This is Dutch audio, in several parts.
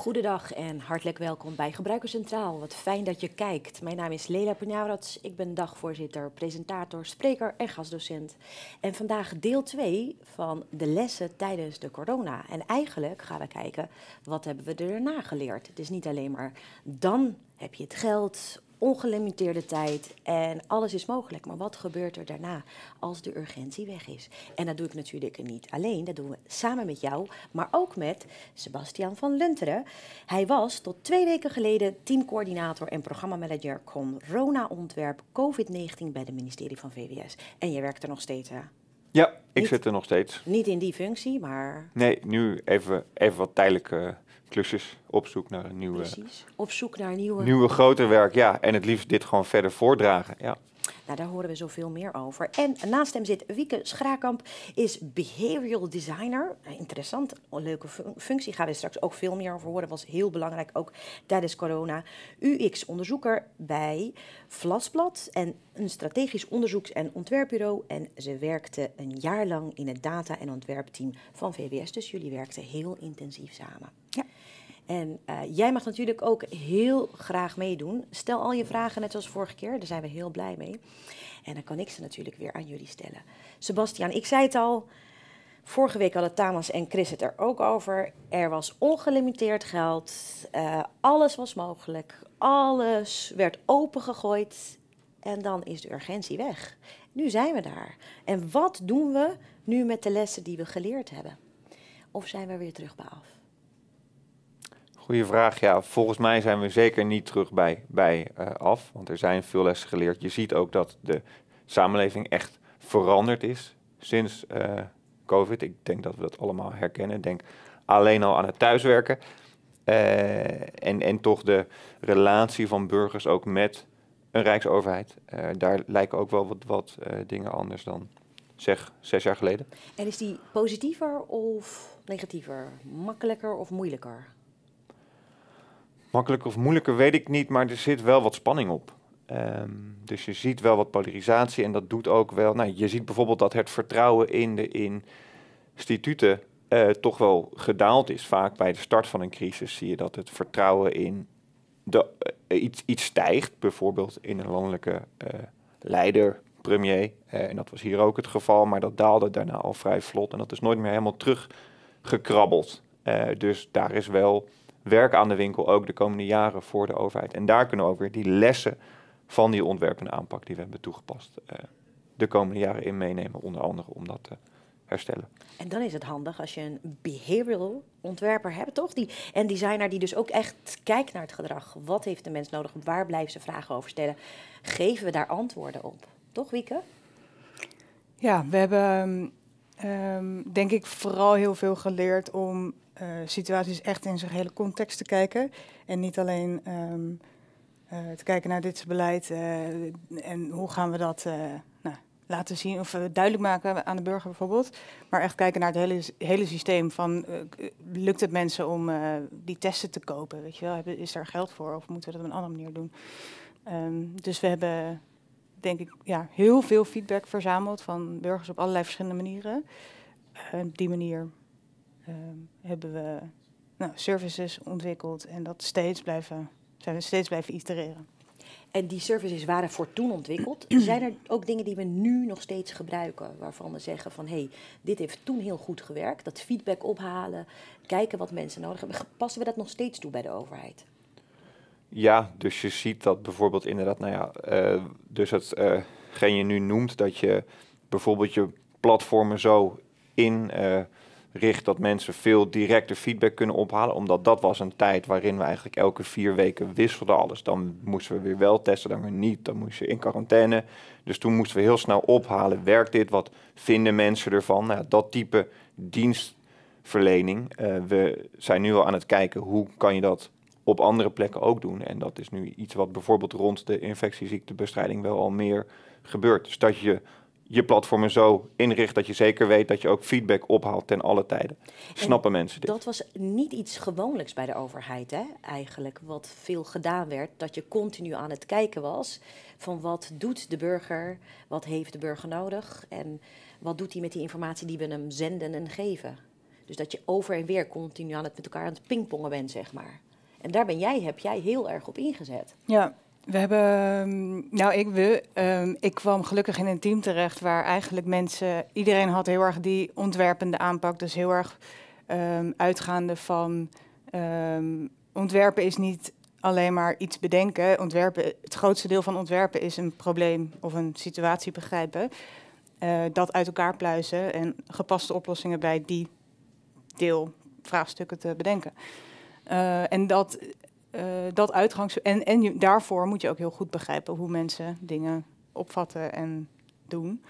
Goedendag en hartelijk welkom bij Gebruikerscentraal. Centraal. Wat fijn dat je kijkt. Mijn naam is Leila Punjaurats. Ik ben dagvoorzitter, presentator, spreker en gastdocent. En vandaag deel 2 van de lessen tijdens de corona. En eigenlijk gaan we kijken wat hebben we erna geleerd. Het is niet alleen maar dan heb je het geld ongelimiteerde tijd en alles is mogelijk. Maar wat gebeurt er daarna als de urgentie weg is? En dat doe ik natuurlijk niet alleen, dat doen we samen met jou, maar ook met Sebastian van Lunteren. Hij was tot twee weken geleden teamcoördinator en programmamanager Corona Ontwerp COVID-19 bij het ministerie van VWS. En je werkt er nog steeds, hè? Ja, ik zit er nog steeds. Niet in die functie, maar. Nee, nu even, even wat tijdelijke klusjes op zoek naar een nieuwe. Precies. Op zoek naar een nieuwe. Nieuwe groter werk, ja. En het liefst dit gewoon verder voordragen. Ja. Nou, daar horen we zoveel meer over. En naast hem zit Wieke Schraakamp. is behavioral designer. Nou, interessant, leuke functie. Gaan we straks ook veel meer over horen. Was heel belangrijk, ook tijdens corona. UX-onderzoeker bij Vlasblad en een strategisch onderzoeks- en ontwerpbureau. En ze werkte een jaar lang in het data- en ontwerpteam van VWS. Dus jullie werkten heel intensief samen. Ja. En eh, jij mag natuurlijk ook heel graag meedoen. Stel al je vragen, net zoals vorige keer. Daar zijn we heel blij mee. En dan kan ik ze natuurlijk weer aan jullie stellen. Sebastian, ik zei het al. Vorige week hadden Tamas en Chris het er ook over. Er was ongelimiteerd geld. Eh, alles was mogelijk. Alles werd opengegooid. En dan is de urgentie weg. Nu zijn we daar. En wat doen we nu met de lessen die we geleerd hebben? Of zijn we weer terug bij af? Goeie vraag. Ja, volgens mij zijn we zeker niet terug bij, bij eh, af. Want er zijn veel lessen geleerd. Je ziet ook dat de samenleving echt veranderd is sinds eh, COVID. Ik denk dat we dat allemaal herkennen. Denk alleen al aan het thuiswerken. Eh, en, en toch de relatie van burgers ook met een rijksoverheid. daar lijken ook wel wat, wat dingen anders dan zeg zes jaar geleden. En is die positiever of negatiever? Makkelijker of moeilijker? Makkelijk of moeilijker weet ik niet, maar er zit wel wat spanning op. Ehm, dus je ziet wel wat polarisatie en dat doet ook wel. Nou, je ziet bijvoorbeeld dat het vertrouwen in de instituten eh, toch wel gedaald is. Vaak bij de start van een crisis zie je dat het vertrouwen in de, eh, iets, iets stijgt, bijvoorbeeld in een landelijke uh, leider, premier. en dat was hier ook het geval, maar dat daalde daarna al vrij vlot en dat is nooit meer helemaal teruggekrabbeld. dus daar is wel werken aan de winkel ook de komende jaren voor de overheid. En daar kunnen we ook weer die lessen van die ontwerpende aanpak die we hebben toegepast eh, de komende jaren in meenemen, onder andere om dat te herstellen. En dan is het handig als je een behavioral ontwerper hebt, toch? Die, en designer die dus ook echt kijkt naar het gedrag. Wat heeft de mens nodig? Waar blijven ze vragen over stellen? Geven we daar antwoorden op? Toch, Wieke? Ja, we hebben ehm, ehm, denk ik vooral heel veel geleerd om eh, situaties echt in zijn hele context te kijken. En niet alleen ehm, eh, te kijken naar dit beleid beleid eh, en hoe gaan we dat nou, laten zien of duidelijk maken aan de burger bijvoorbeeld. Maar echt kijken naar het hele, hele systeem van lukt het mensen om die testen te kopen? Weet je wel? Is daar geld voor of moeten we dat op een andere manier doen? Ehm, dus we hebben denk ik ja, heel veel feedback verzameld van burgers op allerlei verschillende manieren. die manier Ehm, hebben we nou, services ontwikkeld en dat steeds blijven, zijn we steeds blijven itereren. En die services waren voor toen ontwikkeld. Zijn er ook dingen die we nu nog steeds gebruiken, waarvan we zeggen van hé, hey, dit heeft toen heel goed gewerkt, dat feedback ophalen, kijken wat mensen nodig hebben. Passen we dat nog steeds toe bij de overheid? Ja, dus je ziet dat bijvoorbeeld inderdaad, nou ja, eh, dus hetgeen eh, uh, je nu noemt, dat je bijvoorbeeld je platformen zo in eh, richt dat mensen veel directer feedback kunnen ophalen. Omdat dat was een tijd waarin we eigenlijk elke vier weken wisselden alles. Dan moesten we weer wel testen, dan weer niet. Dan moest je in quarantaine. Dus toen moesten we heel snel ophalen. Werkt dit? Wat vinden mensen ervan? Nou, dat type dienstverlening. Eh, we zijn nu al aan het kijken hoe kan je dat op andere plekken ook doen. En dat is nu iets wat bijvoorbeeld rond de infectieziektebestrijding wel al meer gebeurt. Dus dat je je platformen zo inricht dat je zeker weet dat je ook feedback ophaalt ten alle tijden. Snappen mensen dit? Dat was niet iets gewoonlijks bij de overheid, hè? eigenlijk, wat veel gedaan werd. Dat je continu aan het kijken was van wat doet de burger, wat heeft de burger nodig en wat doet hij met die informatie die we hem zenden en geven. Dus dat je over en weer continu aan het met elkaar aan het pingpongen bent, zeg maar. En daar ben jij, heb jij heel erg op ingezet. Ja, we hebben, ehm, nou ik, we, ehm, ik kwam gelukkig in een team terecht waar eigenlijk mensen, iedereen had heel erg die ontwerpende aanpak. Dus heel erg ehm, uitgaande van ontwerpen is niet alleen maar iets bedenken. Ontwerpen, het grootste deel van ontwerpen is een probleem of een situatie begrijpen. Eh, dat uit elkaar pluizen en gepaste oplossingen bij die deel vraagstukken te bedenken. Eh, en dat eh, dat uitgangs... En, en daarvoor moet je ook heel goed begrijpen hoe mensen dingen opvatten en doen.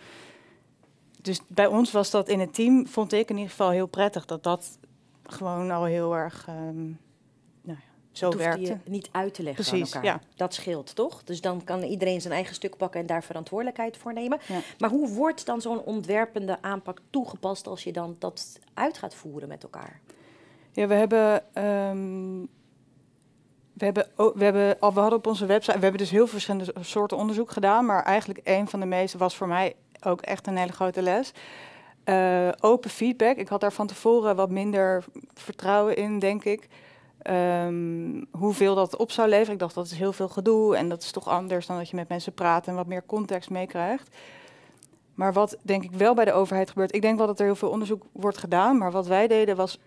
Dus bij ons was dat in het team, vond ik in ieder geval heel prettig, dat dat gewoon al heel erg ehm, nou zo werkte. niet uit te leggen Precies, aan elkaar. Ja. Dat scheelt, toch? Dus dan kan iedereen zijn eigen stuk pakken en daar verantwoordelijkheid voor nemen. Maar hoe wordt dan zo'n ontwerpende aanpak toegepast als je dan dat uit gaat voeren met elkaar? Ja, we hebben... Ehm, we, hebben, we, hebben, we hadden op onze website, we hebben dus heel verschillende soorten onderzoek gedaan, maar eigenlijk een van de meeste was voor mij ook echt een hele grote les. Eh, open feedback. Ik had daar van tevoren wat minder vertrouwen in, denk ik. Ehm, hoeveel dat op zou leveren. Ik dacht dat is heel veel gedoe en dat is toch anders dan dat je met mensen praat en wat meer context meekrijgt. Maar wat denk ik wel bij de overheid gebeurt, ik denk wel dat er heel veel onderzoek wordt gedaan, maar wat wij deden was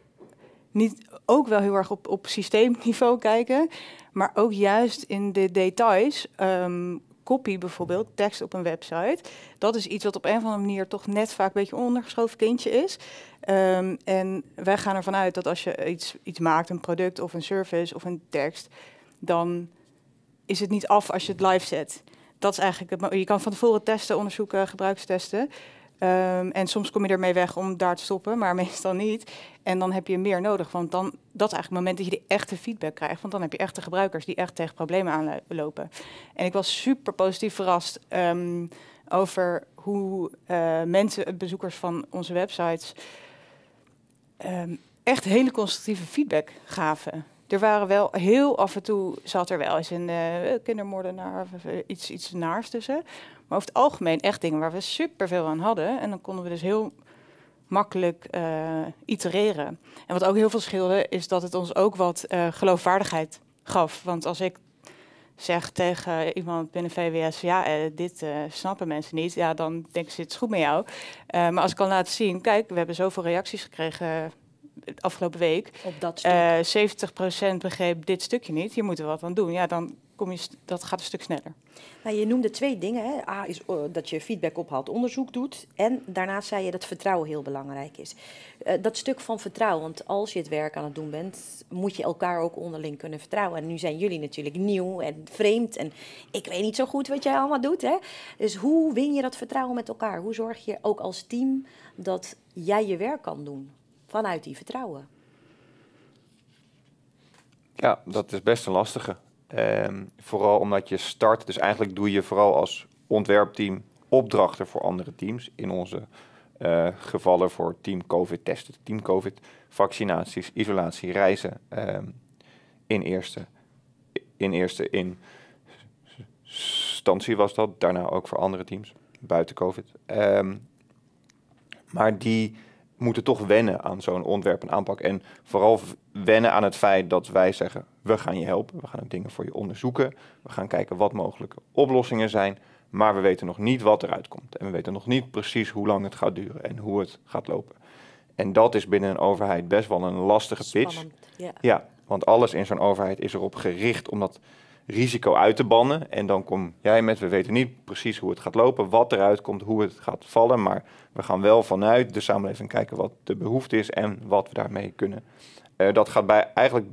niet, ook wel heel erg op, op systeemniveau kijken, maar ook juist in de details. Um, copy bijvoorbeeld, tekst op een website. Dat is iets wat op een of andere manier toch net vaak een beetje ondergeschoven kindje is. Ehm, en wij gaan ervan uit dat als je iets, iets maakt, een product of een service of een tekst, dan is het niet af als je het live zet. Dat is eigenlijk het, je kan van tevoren testen, onderzoeken, gebruikstesten. Ehm, en soms kom je ermee weg om daar te stoppen, maar meestal niet. En dan heb je meer nodig, want dan, dat is eigenlijk het moment dat je de echte feedback krijgt. Want dan heb je echte gebruikers die echt tegen problemen aanlopen. En ik was super positief verrast ehm, over hoe eh, mensen, bezoekers van onze websites, ehm, echt hele constructieve feedback gaven er waren wel heel af en toe zat er wel eens een uh, kindermoordenaar eh, iets, iets naars tussen. Maar over het algemeen echt dingen waar we super veel aan hadden. En dan konden we dus heel makkelijk eh, itereren. En wat ook heel veel scheelde, is dat het ons ook wat geloofwaardigheid gaf. Want als ik zeg tegen iemand binnen VWS, ja, dit snappen mensen niet, ja, dan denken ze, het is goed met jou. maar als ik kan laten zien, kijk, we hebben zoveel reacties gekregen afgelopen week. Op 70% eh, begreep dit stukje niet, je moet er wat aan doen. Ja, dan kom je, dat gaat een stuk sneller. Nou, je noemde twee dingen. Hè. A is eh, dat je feedback ophaalt, onderzoek doet. En daarnaast zei je dat vertrouwen heel belangrijk is. Eh, dat stuk van vertrouwen, want als je het werk aan het doen bent, moet je elkaar ook onderling kunnen vertrouwen. En nu zijn jullie natuurlijk nieuw en vreemd. En ik weet niet zo goed wat jij allemaal doet. Hè. Dus hoe win je dat vertrouwen met elkaar? Hoe zorg je ook als team dat jij je werk kan doen? vanuit die vertrouwen. Ja, dat is best een lastige. Ehm, vooral omdat je start, dus eigenlijk doe je vooral als ontwerpteam opdrachten voor andere teams. In onze eh, gevallen voor team COVID testen, team COVID vaccinaties, isolatie, reizen. Ehm, in eerste, in eerste instantie was dat, daarna ook voor andere teams buiten COVID. Ehm, maar die moeten toch wennen aan zo'n ontwerp en aanpak. En vooral wennen aan het feit dat wij zeggen, we gaan je helpen, we gaan dingen voor je onderzoeken, we gaan kijken wat mogelijke oplossingen zijn, maar we weten nog niet wat eruit komt. En we weten nog niet precies hoe lang het gaat duren en hoe het gaat lopen. En dat is binnen een overheid best wel een lastige pitch. ja. ja, want alles in zo'n overheid is erop gericht om dat risico uit te bannen. En dan kom jij met, we weten niet precies hoe het gaat lopen, wat eruit komt, hoe het gaat vallen. Maar we gaan wel vanuit de samenleving kijken wat de behoefte is en wat we daarmee kunnen. Eh, dat gaat bij eigenlijk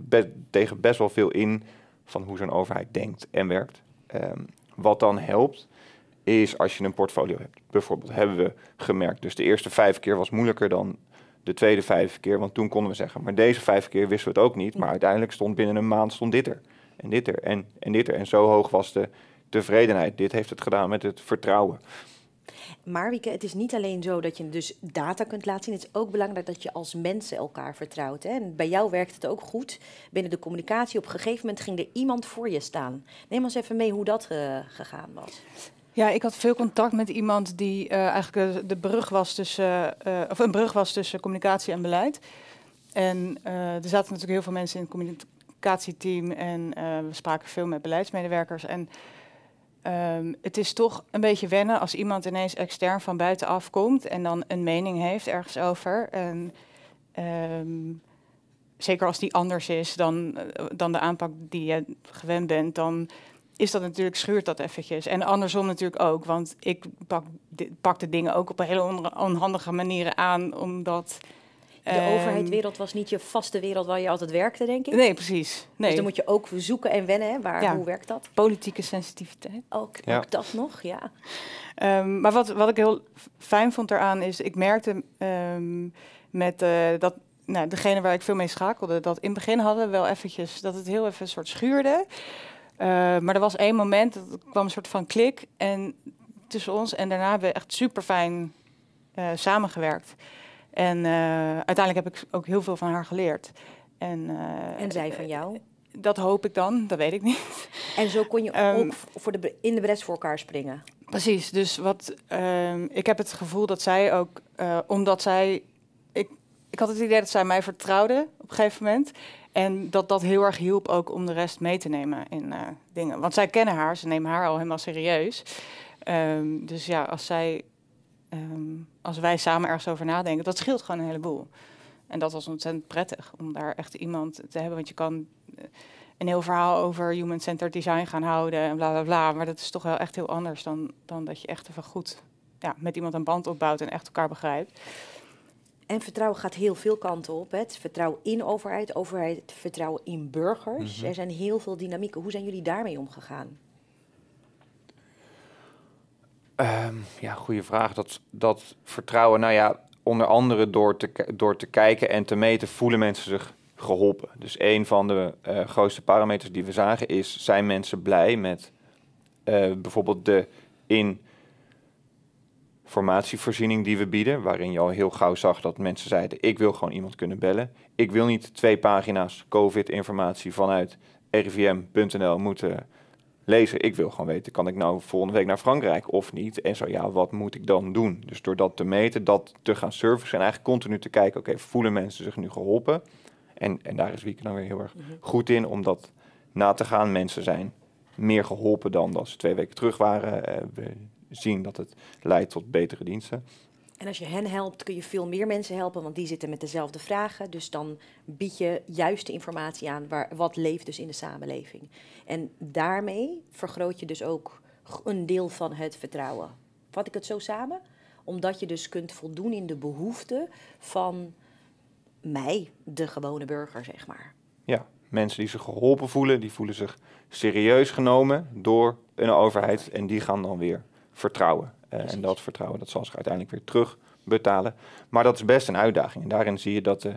tegen best wel veel in van hoe zo'n overheid denkt en werkt. Ehm, wat dan helpt, is als je een portfolio hebt. Bijvoorbeeld hebben we gemerkt. Dus de eerste vijf keer was moeilijker dan de tweede vijf keer. Want toen konden we zeggen, maar deze vijf keer wisten we het ook niet. Maar uiteindelijk stond binnen een maand stond dit er en dit er en, en dit er. En zo hoog was de tevredenheid. Dit heeft het gedaan met het vertrouwen. Maar Wieke, het is niet alleen zo dat je dus data kunt laten zien. Het is ook belangrijk dat je als mensen elkaar vertrouwt. Hè? En bij jou werkt het ook goed binnen de communicatie. Op een gegeven moment ging er iemand voor je staan. Neem ons even mee hoe dat eh, gegaan was. Ja, ik had veel contact met iemand die eh, eigenlijk eh, de, brug was tussen, of een brug was tussen communicatie en beleid. En er zaten natuurlijk heel veel mensen in communicatie en eh, we spraken veel met beleidsmedewerkers. En ehm, het is toch een beetje wennen als iemand ineens extern van buitenaf komt en dan een mening heeft ergens over. En, ehm, zeker als die anders is dan, eh, dan de aanpak die je gewend bent, dan is dat natuurlijk, schuurt dat eventjes. En andersom natuurlijk ook, want ik pak, de dingen ook op een hele onhandige manieren aan, omdat de overheid overheidwereld was niet je vaste wereld waar je altijd werkte, denk ik? Nee, precies. Dus nee. Dus dan moet je ook zoeken en wennen. Waar, Hoe werkt dat? Politieke sensitiviteit. Ook, ook dat nog, ja. Ehm, maar wat, wat ik heel fijn vond eraan is, ik merkte ehm, met eh, dat nou, degene waar ik veel mee schakelde, dat in het begin hadden we wel eventjes, dat het heel even een soort schuurde. Ehm, maar er was één moment, dat kwam een soort van klik en, tussen ons. En daarna hebben we echt super fijn eh, samengewerkt. En eh, uiteindelijk heb ik ook heel veel van haar geleerd. En, eh, en zij van jou? Dat hoop ik dan, dat weet ik niet. En zo kon je ehm, ook voor de, in de bres voor elkaar springen. Precies, dus wat, ehm, ik heb het gevoel dat zij ook, eh, omdat zij, ik, ik had het idee dat zij mij vertrouwde op een gegeven moment. En dat dat heel erg hielp ook om de rest mee te nemen in dingen. Want zij kennen haar, ze nemen haar al helemaal serieus. Ehm, dus ja, als zij Ehm, als wij samen ergens over nadenken, dat scheelt gewoon een heleboel. En dat was ontzettend prettig om daar echt iemand te hebben. Want je kan eh, een heel verhaal over human-centered design gaan houden en bla bla bla. Maar dat is toch wel echt heel anders dan, dan dat je echt even goed ja, met iemand een band opbouwt en echt elkaar begrijpt. En vertrouwen gaat heel veel kanten op. Hè. vertrouwen in overheid, overheid, vertrouwen in burgers. Mhm. Er zijn heel veel dynamieken. Hoe zijn jullie daarmee omgegaan? Ehm, ja, goede vraag. Dat, dat vertrouwen, nou ja, onder andere door te, door te kijken en te meten voelen mensen zich geholpen. Dus een van de eh, grootste parameters die we zagen is, zijn mensen blij met eh, bijvoorbeeld de informatievoorziening die we bieden, waarin je al heel gauw zag dat mensen zeiden, ik wil gewoon iemand kunnen bellen. Ik wil niet twee pagina's COVID-informatie vanuit rvm.nl moeten lezer. Ik wil gewoon weten, kan ik nou volgende week naar Frankrijk of niet? En zo ja, wat moet ik dan doen? Dus door dat te meten, dat te gaan servicen en eigenlijk continu te kijken, oké, voelen mensen zich nu geholpen? En, en daar is Wieke dan weer heel erg mhm. goed in om dat na te gaan. Mensen zijn meer geholpen dan dat ze twee weken terug waren. Eh, we zien dat het leidt tot betere diensten. En als je hen helpt, kun je veel meer mensen helpen, want die zitten met dezelfde vragen. Dus dan bied je juiste informatie aan waar, wat leeft dus in de samenleving. En daarmee vergroot je dus ook een deel van het vertrouwen. Vat ik het zo samen? Omdat je dus kunt voldoen in de behoeften van mij, de gewone burger, zeg maar. Ja, mensen die zich geholpen voelen, die voelen zich serieus genomen door een overheid en die gaan dan weer vertrouwen. Eh, en dat vertrouwen dat zal ze uiteindelijk weer terugbetalen. Maar dat is best een uitdaging. En daarin zie je dat de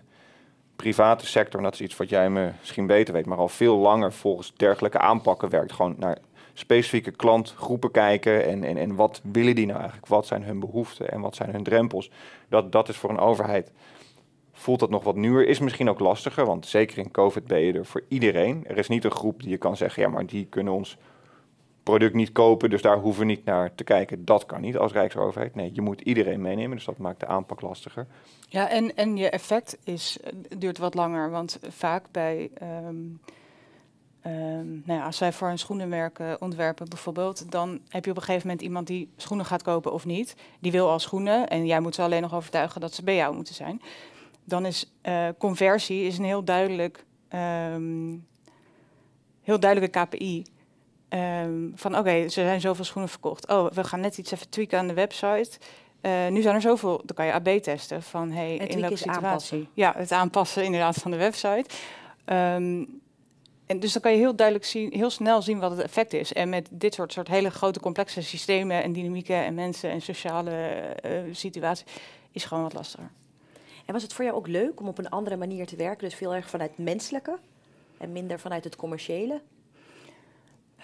private sector, en dat is iets wat jij me misschien beter weet, maar al veel langer volgens dergelijke aanpakken werkt. Gewoon naar specifieke klantgroepen kijken en, en, en wat willen die nou eigenlijk? Wat zijn hun behoeften en wat zijn hun drempels? Dat, dat is voor een overheid voelt dat nog wat nieuwer. Is misschien ook lastiger, want zeker in COVID ben je er voor iedereen. Er is niet een groep die je kan zeggen, ja, maar die kunnen ons product niet kopen, dus daar hoeven we niet naar te kijken. Dat kan niet als Rijksoverheid. Nee, je moet iedereen meenemen, dus dat maakt de aanpak lastiger. Ja, en, en je effect is, eh, duurt wat langer, want vaak bij... Ehm, ehm, nou ja, als wij voor een schoenenmerk ontwerpen bijvoorbeeld, dan heb je op een gegeven moment iemand die schoenen gaat kopen of niet. Die wil al schoenen en jij moet ze alleen nog overtuigen dat ze bij jou moeten zijn. Dan is eh, conversie is een heel duidelijk ehm, heel duidelijke KPI. Ehm, van oké, ze zijn zoveel schoenen verkocht. Oh, we gaan net iets even tweaken aan de website. Eh, nu zijn er zoveel, dan kan je AB testen van hey, het in welke Aanpassen. Ja, het aanpassen inderdaad van de website. Ehm, en dus dan kan je heel duidelijk zien, heel snel zien wat het effect is. En met dit soort, soort hele grote complexe systemen en dynamieken en mensen en sociale eh, situaties is gewoon wat lastiger. En was het voor jou ook leuk om op een andere manier te werken? Dus veel erg vanuit menselijke en minder vanuit het commerciële?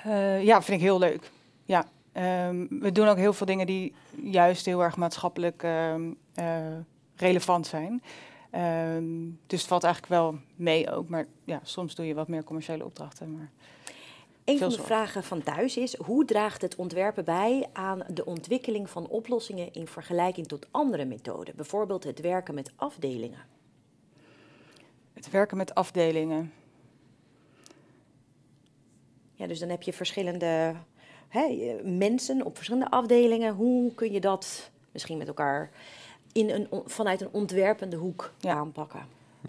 Uh, ja, vind ik heel leuk. Ja. Ehm, we doen ook heel veel dingen die juist heel erg maatschappelijk ehm, eh, relevant zijn. Ehm, dus het valt eigenlijk wel mee ook. Maar ja, soms doe je wat meer commerciële opdrachten. Maar een van de vragen van thuis is: hoe draagt het ontwerpen bij aan de ontwikkeling van oplossingen in vergelijking tot andere methoden? Bijvoorbeeld het werken met afdelingen. Het werken met afdelingen. Ja, dus dan heb je verschillende hè, mensen op verschillende afdelingen. Hoe kun je dat misschien met elkaar in een, vanuit een ontwerpende hoek aanpakken?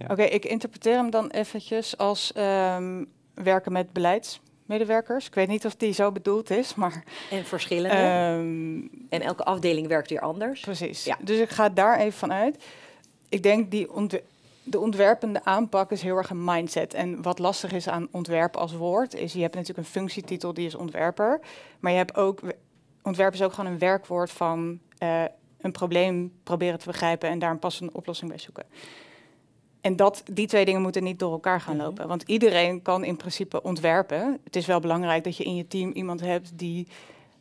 Oké, ik interpreteer hem dan eventjes als ehm, werken met beleidsmedewerkers. Ik weet niet of die zo bedoeld is, maar... En verschillende. Ehm, en elke afdeling werkt weer anders. Precies. Ja. Dus ik ga daar even vanuit. Ik denk die de ontwerpende aanpak is heel erg een mindset. En wat lastig is aan ontwerp als woord, is je hebt natuurlijk een functietitel die is ontwerper. Maar je hebt ook, ontwerp is ook gewoon een werkwoord van eh, een probleem proberen te begrijpen en daar een passende oplossing bij zoeken. En dat, die twee dingen moeten niet door elkaar gaan mhm. lopen. Want iedereen kan in principe ontwerpen. Het is wel belangrijk dat je in je team iemand hebt die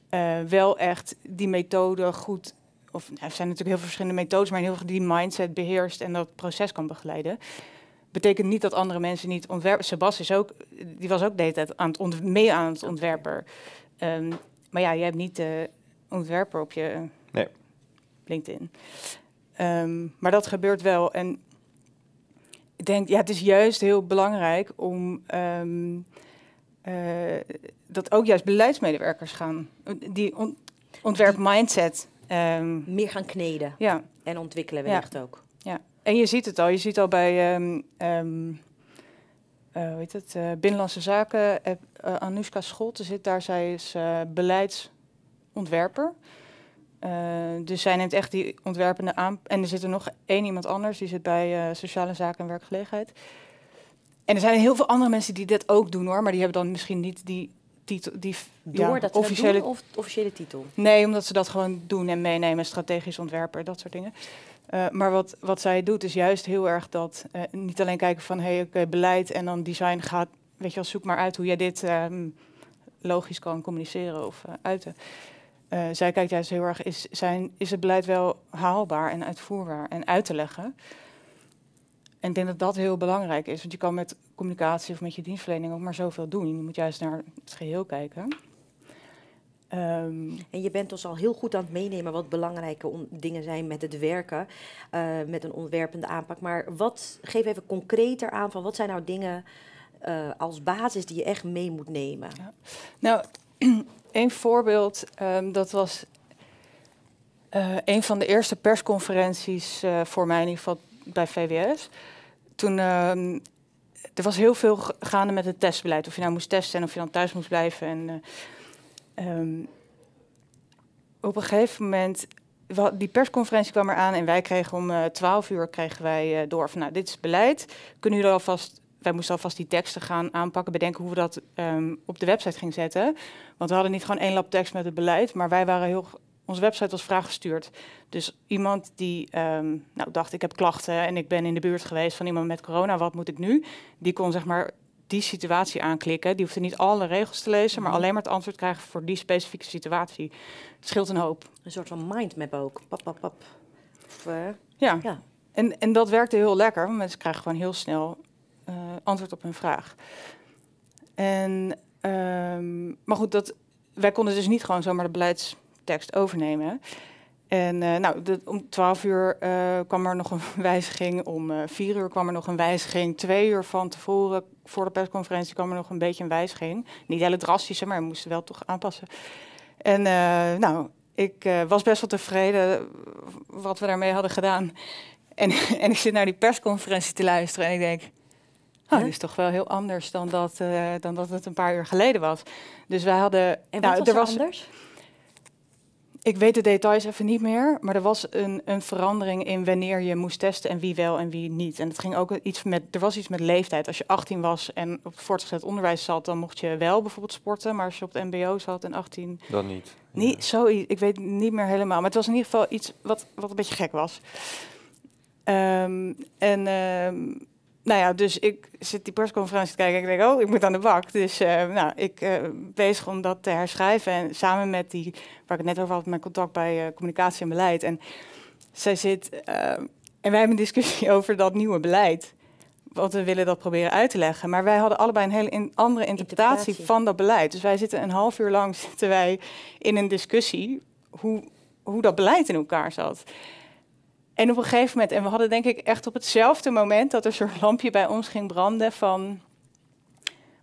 eh, wel echt die methode goed of er zijn natuurlijk heel veel verschillende methodes, maar heel veel die mindset beheerst en dat proces kan begeleiden. Betekent niet dat andere mensen niet ontwerpen. Sebas is ook, die was ook de hele tijd aan het mee aan het ontwerper. Ehm, maar ja, je hebt niet de ontwerper op je nee. LinkedIn. Ehm, maar dat gebeurt wel. En ik denk, ja, het is juist heel belangrijk om ehm, eh, dat ook juist beleidsmedewerkers gaan. Die ontwerp mindset Ehm, Meer gaan kneden en ontwikkelen wellicht ook. Ja, en je ziet het al. Je ziet al bij um, het, eh, Binnenlandse Zaken, uh, Anoushka Scholte zit daar. Zij is beleidsontwerper. dus zij neemt echt die ontwerpende aan. En er zit er nog één iemand anders, die zit bij Sociale Zaken en Werkgelegenheid. En er zijn heel veel andere mensen die dit ook doen hoor, maar die hebben dan misschien niet die titel. Die, ja, dat officiële, of officiële titel? Nee, omdat ze dat gewoon doen en meenemen, strategisch ontwerpen, dat soort dingen. Eh, maar wat, wat zij doet is juist heel erg dat eh, niet alleen kijken van hey, oké, beleid en dan design gaat, weet je wel, zoek maar uit hoe jij dit ehm, logisch kan communiceren of eh, uiten. zij kijkt juist heel erg, is, zijn, is het beleid wel haalbaar en uitvoerbaar en uit te leggen? En ik denk dat dat heel belangrijk is, want je kan met communicatie of met je dienstverlening ook maar zoveel doen. Je moet juist naar het geheel kijken. Ehm, en je bent ons al heel goed aan het meenemen wat belangrijke dingen zijn met het werken, eh, met een ontwerpende aanpak. Maar wat, geef even concreter aan van wat zijn nou dingen eh, als basis die je echt mee moet nemen? Nou, een voorbeeld, ehm, dat was uh, een van de eerste persconferenties voor mij in ieder geval bij VWS. Toen, ehm, er was heel veel gaande met het testbeleid. Of je nou moest testen en of je dan thuis moest blijven. En, eh, ehm, op een gegeven moment, die persconferentie kwam eraan en wij kregen om uh, eh, 12 uur kregen wij eh, door van nou, dit is beleid. Kunnen jullie alvast wij moesten alvast die teksten gaan aanpakken, bedenken hoe we dat ehm, op de website gingen zetten. Want we hadden niet gewoon één lap tekst met het beleid, maar wij waren heel onze website was vraaggestuurd. Dus iemand die ehm, nou, dacht, ik heb klachten en ik ben in de buurt geweest van iemand met corona, wat moet ik nu? Die kon zeg maar die situatie aanklikken. Die hoefde niet alle regels te lezen, maar mhm. alleen maar het antwoord krijgen voor die specifieke situatie. Het scheelt een hoop. Een soort van mindmap ook. Pap, eh, ja. ja. En, en dat werkte heel lekker, want mensen krijgen gewoon heel snel eh, antwoord op hun vraag. En, ehm, maar goed, dat, wij konden dus niet gewoon zomaar de beleids tekst overnemen. En eh, nou, de, om 12 uur eh, kwam er nog een wijziging. Om uh, eh, 4 uur kwam er nog een wijziging. Twee uur van tevoren, voor de persconferentie, kwam er nog een beetje een wijziging. Niet hele drastische, maar we moesten wel toch aanpassen. En nou, ik was best wel tevreden wat we daarmee hadden gedaan. En, en ik zit naar die persconferentie te luisteren en ik denk... Oh, dat is toch wel heel anders dan dat, dan dat het een paar uur geleden was. Dus wij hadden... En nou, wat nou, was er was, anders? ik weet de details even niet meer, maar er was een, een, verandering in wanneer je moest testen en wie wel en wie niet. En het ging ook iets met, er was iets met leeftijd. Als je 18 was en op het voortgezet onderwijs zat, dan mocht je wel bijvoorbeeld sporten. Maar als je op het MBO zat en 18. Dan niet. Niet ja. zo, ik weet niet meer helemaal. Maar het was in ieder geval iets wat, wat een beetje gek was. Um, en ehm, nou ja, dus ik zit die persconferentie te kijken. En ik denk, oh, ik moet aan de bak. Dus eh, nou, ik eh, bezig om dat te herschrijven. En samen met die, waar ik het net over had, mijn contact bij eh, communicatie en beleid. En zij zit. en wij hebben een discussie over dat nieuwe beleid. Want we willen dat proberen uit te leggen. Maar wij hadden allebei een hele andere interpretatie, interpretatie, van dat beleid. Dus wij zitten een half uur lang zitten wij in een discussie hoe, hoe dat beleid in elkaar zat. En op een gegeven moment, en we hadden denk ik echt op hetzelfde moment dat er zo'n lampje bij ons ging branden van,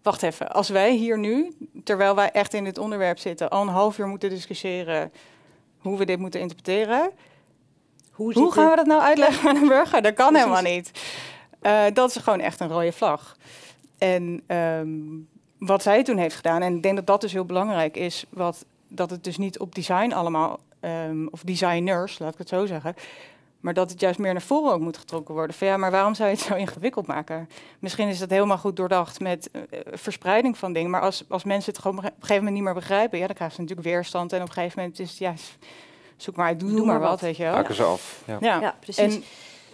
wacht even, als wij hier nu, terwijl wij echt in dit onderwerp zitten, al een half uur moeten discussiëren hoe we dit moeten interpreteren, hoe, hoe gaan we dat nou uitleggen aan een burger? Dat kan helemaal niet. Eh, dat is gewoon echt een rode vlag. En ehm, wat zij toen heeft gedaan, en ik denk dat dat dus heel belangrijk is, wat, dat het dus niet op design allemaal, ehm, of designers, laat ik het zo zeggen, maar dat het juist meer naar voren ook moet getrokken worden. Van ja, maar waarom zou je het zo ingewikkeld maken? Misschien is dat helemaal goed doordacht met eh, eh, verspreiding van dingen. Maar als, als mensen het gewoon op een gegeven moment niet meer begrijpen, ja, dan krijgen ze natuurlijk weerstand. En op een gegeven moment is het ja, zoek maar uit, doe, maar wat, wat weet je wel. Haken ze af. Ja. Ja. precies. En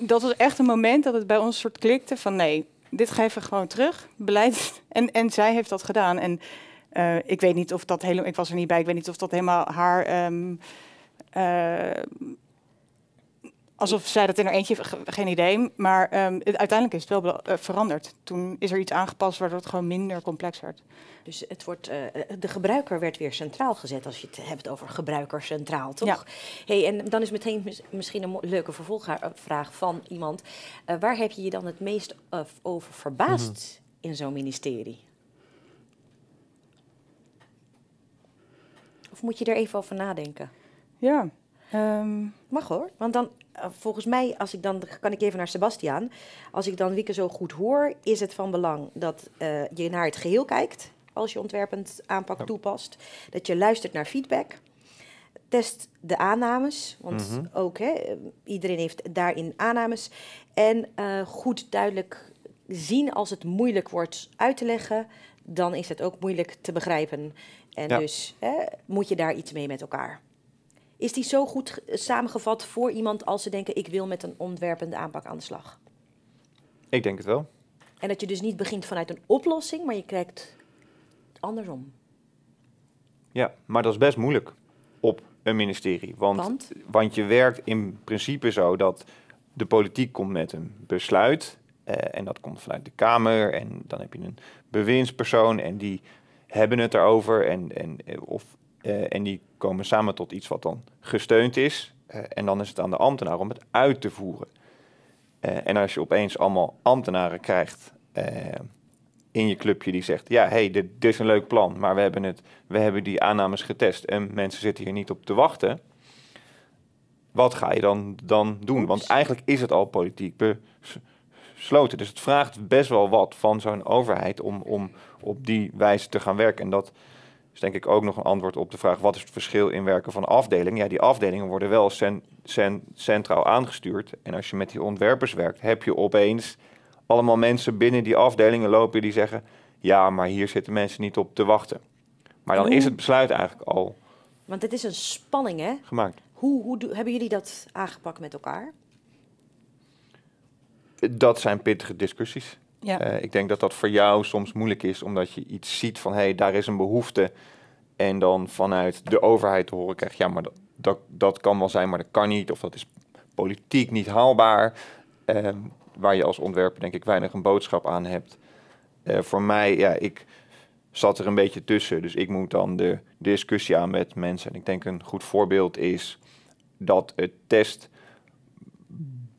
dat was echt een moment dat het bij ons soort klikte van nee, dit geven we gewoon terug. Beleid. En, en zij heeft dat gedaan. En eh, ik weet niet of dat helemaal, ik was er niet bij, ik weet niet of dat helemaal haar. Ehm, alsof zij dat in haar eentje, geen idee. Maar ehm, uiteindelijk is het wel eh, veranderd. Toen is er iets aangepast waardoor het gewoon minder complex werd. Dus het wordt, eh, eh, de gebruiker werd weer centraal gezet als je het hebt over gebruiker centraal, toch? Hey, en dan is meteen misschien een leuke vervolgvraag van iemand. waar heb je je dan het meest over verbaasd mhm. in zo'n ministerie? Of moet je er even over nadenken? Ja. Ehm. Mag hoor, want dan eh, volgens mij, als ik dan, kan ik even naar Sebastiaan. Als ik dan Wieke zo goed hoor, is het van belang dat eh, je naar het geheel kijkt. Als je ontwerpend aanpak toepast. Dat je luistert naar feedback. Test de aannames, want mhm. ook hè, iedereen heeft daarin aannames. En eh, goed duidelijk zien als het moeilijk wordt uit te leggen, dan is het ook moeilijk te begrijpen. En dus hè, moet je daar iets mee met elkaar. Is die zo goed samengevat voor iemand als ze denken: ik wil met een ontwerpende aanpak aan de slag? Ik denk het wel. En dat je dus niet begint vanuit een oplossing, maar je het andersom. Ja, maar dat is best moeilijk op een ministerie. Want, want? je werkt in principe zo dat de politiek komt met een besluit. Eh, en dat komt vanuit de Kamer. En dan heb je een bewindspersoon en die hebben het erover. En, en, eh, of eh, en die komen samen tot iets wat dan gesteund is. Eh, en dan is het aan de ambtenaar om het uit te voeren. Eh, en als je opeens allemaal ambtenaren krijgt in je clubje die zegt: Ja, hey, dit, dit, is een leuk plan, maar we hebben, het, we hebben die aannames getest en mensen zitten hier niet op te wachten. Wat ga je dan, dan doen? Want eigenlijk is het al politiek besloten. Dus het vraagt best wel wat van zo'n overheid om, om op die wijze te gaan werken. En dat is denk ik ook nog een antwoord op de vraag: wat is het verschil in werken van afdelingen? Ja, die afdelingen worden wel centraal aangestuurd. En als je met die ontwerpers werkt, heb je opeens allemaal mensen binnen die afdelingen lopen die zeggen: ja, maar hier zitten mensen niet op te wachten. Maar dan is het besluit eigenlijk al. Want het is een spanning, hè? Gemaakt. Hoe, hoe hebben jullie dat aangepakt met elkaar? Dat zijn pittige discussies. Ja. Eh, ik denk dat dat voor jou soms moeilijk is, omdat je iets ziet van hé, hey, daar is een behoefte. En dan vanuit de overheid te horen krijgt, ja, maar dat, dat, dat kan wel zijn, maar dat kan niet. Of dat is politiek niet haalbaar. Ehm, waar je als ontwerper denk ik weinig een boodschap aan hebt. Eh, voor mij, ja, ik zat er een beetje tussen. Dus ik moet dan de discussie aan met mensen. En ik denk een goed voorbeeld is dat het test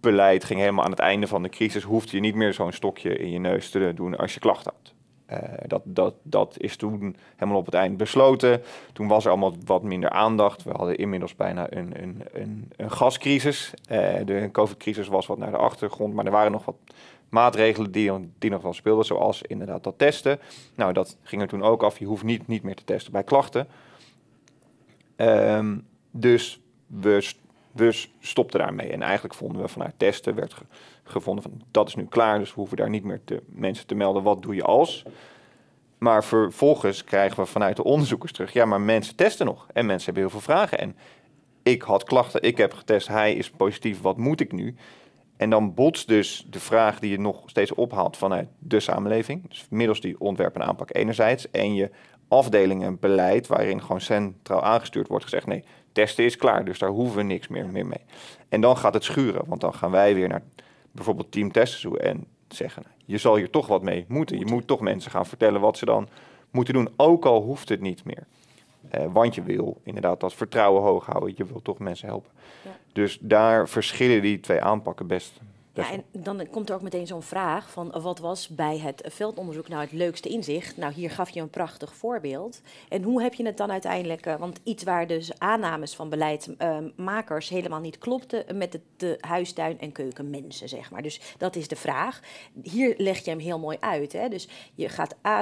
beleid ging helemaal aan het einde van de crisis, Hoefde je niet meer zo'n stokje in je neus te doen als je klachten had. Eh, dat, dat, dat is toen helemaal op het eind besloten. Toen was er allemaal wat minder aandacht. We hadden inmiddels bijna een, een, een, een gascrisis. Eh, de COVID-crisis was wat naar de achtergrond, maar er waren nog wat maatregelen die, die nog wel speelden, zoals inderdaad dat testen. Nou, dat ging er toen ook af. Je hoeft niet, niet meer te testen bij klachten. Ehm, dus we dus stopte daarmee. En eigenlijk vonden we vanuit testen werd gevonden van dat is nu klaar, dus we hoeven daar niet meer te, mensen te melden wat doe je als. Maar vervolgens krijgen we vanuit de onderzoekers terug, ja maar mensen testen nog en mensen hebben heel veel vragen. En ik had klachten, ik heb getest, hij is positief, wat moet ik nu? En dan botst dus de vraag die je nog steeds ophaalt vanuit de samenleving, dus middels die ontwerp en aanpak enerzijds, en je afdelingen beleid waarin gewoon centraal aangestuurd wordt gezegd, nee, testen is klaar, dus daar hoeven we niks meer, meer mee. En dan gaat het schuren, want dan gaan wij weer naar bijvoorbeeld team testen toe en zeggen, je zal hier toch wat mee moeten. Je moet toch mensen gaan vertellen wat ze dan moeten doen, ook al hoeft het niet meer. Eh, want je wil inderdaad dat vertrouwen hoog houden. Je wil toch mensen helpen. Ja. Dus daar verschillen die twee aanpakken best, ja, en dan komt er ook meteen zo'n vraag van wat was bij het veldonderzoek nou het leukste inzicht? Nou, hier gaf je een prachtig voorbeeld. En hoe heb je het dan uiteindelijk, eh, want iets waar dus aannames van beleidsmakers helemaal niet klopten eh, met de, de huistuin- en keukenmensen, zeg maar. Dus dat is de vraag. Hier leg je hem heel mooi uit. Hè? Dus je, gaat eh,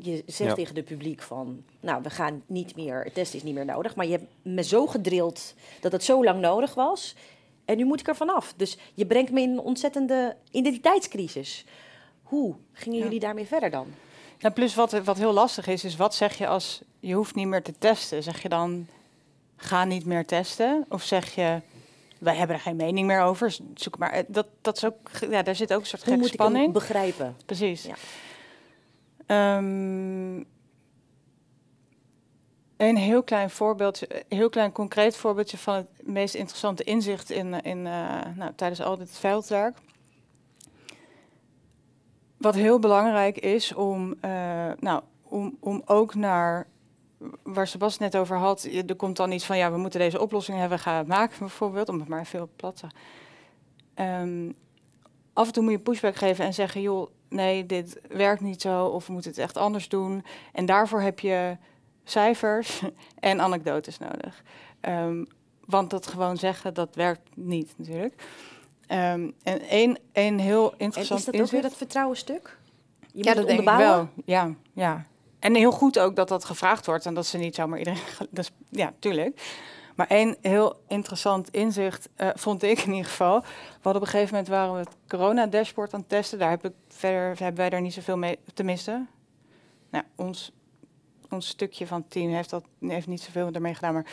je zegt tegen de publiek van, nou, we gaan niet meer, het test is niet meer nodig. Maar je hebt me zo gedrild dat het zo lang nodig was en nu moet ik er vanaf. Dus je brengt me in een ontzettende identiteitscrisis. Hoe gingen jullie daarmee verder dan? plus wat, wat heel lastig is, is wat zeg je als je hoeft niet meer te testen? Zeg je dan, ga niet meer testen? Of zeg je, wij hebben er geen mening meer over, zoek maar. Eh, dat, dat is ook, ja, daar zit ook een soort Hoe moet spanning. Ik begrijpen. Precies. Ja. Ehm, een heel klein voorbeeldje, eh, heel klein concreet voorbeeldje van het meest interessante inzicht in, eh, in, eh, nou, tijdens al dit veldwerk. Wat heel belangrijk is om, uh, nou, om, om ook naar waar Sebas net over had, er komt dan iets van ja, we moeten deze oplossing hebben, gaan het maken bijvoorbeeld, om het maar veel platte. Ehm, af en toe moet je pushback geven en zeggen, joh, nee, dit werkt niet zo, of we moeten het echt anders doen. En daarvoor heb je cijfers en anekdotes nodig. Ehm, want dat gewoon zeggen, dat werkt niet natuurlijk. Ehm, en een een heel interessant en is dat ook weer dat vertrouwenstuk? Je ja, moet dat denk ik wel. Ja, ja. En heel goed ook dat dat gevraagd wordt en dat ze niet zomaar iedereen... Dus, ja, tuurlijk. Maar één heel interessant inzicht eh, vond ik in ieder geval. Wat op een gegeven moment waren we het corona-dashboard aan het testen. Daar heb ik verder, hebben wij daar niet zoveel mee, tenminste. Nou, ons een stukje van 10 team heeft, dat, heeft niet zoveel ermee gedaan. Maar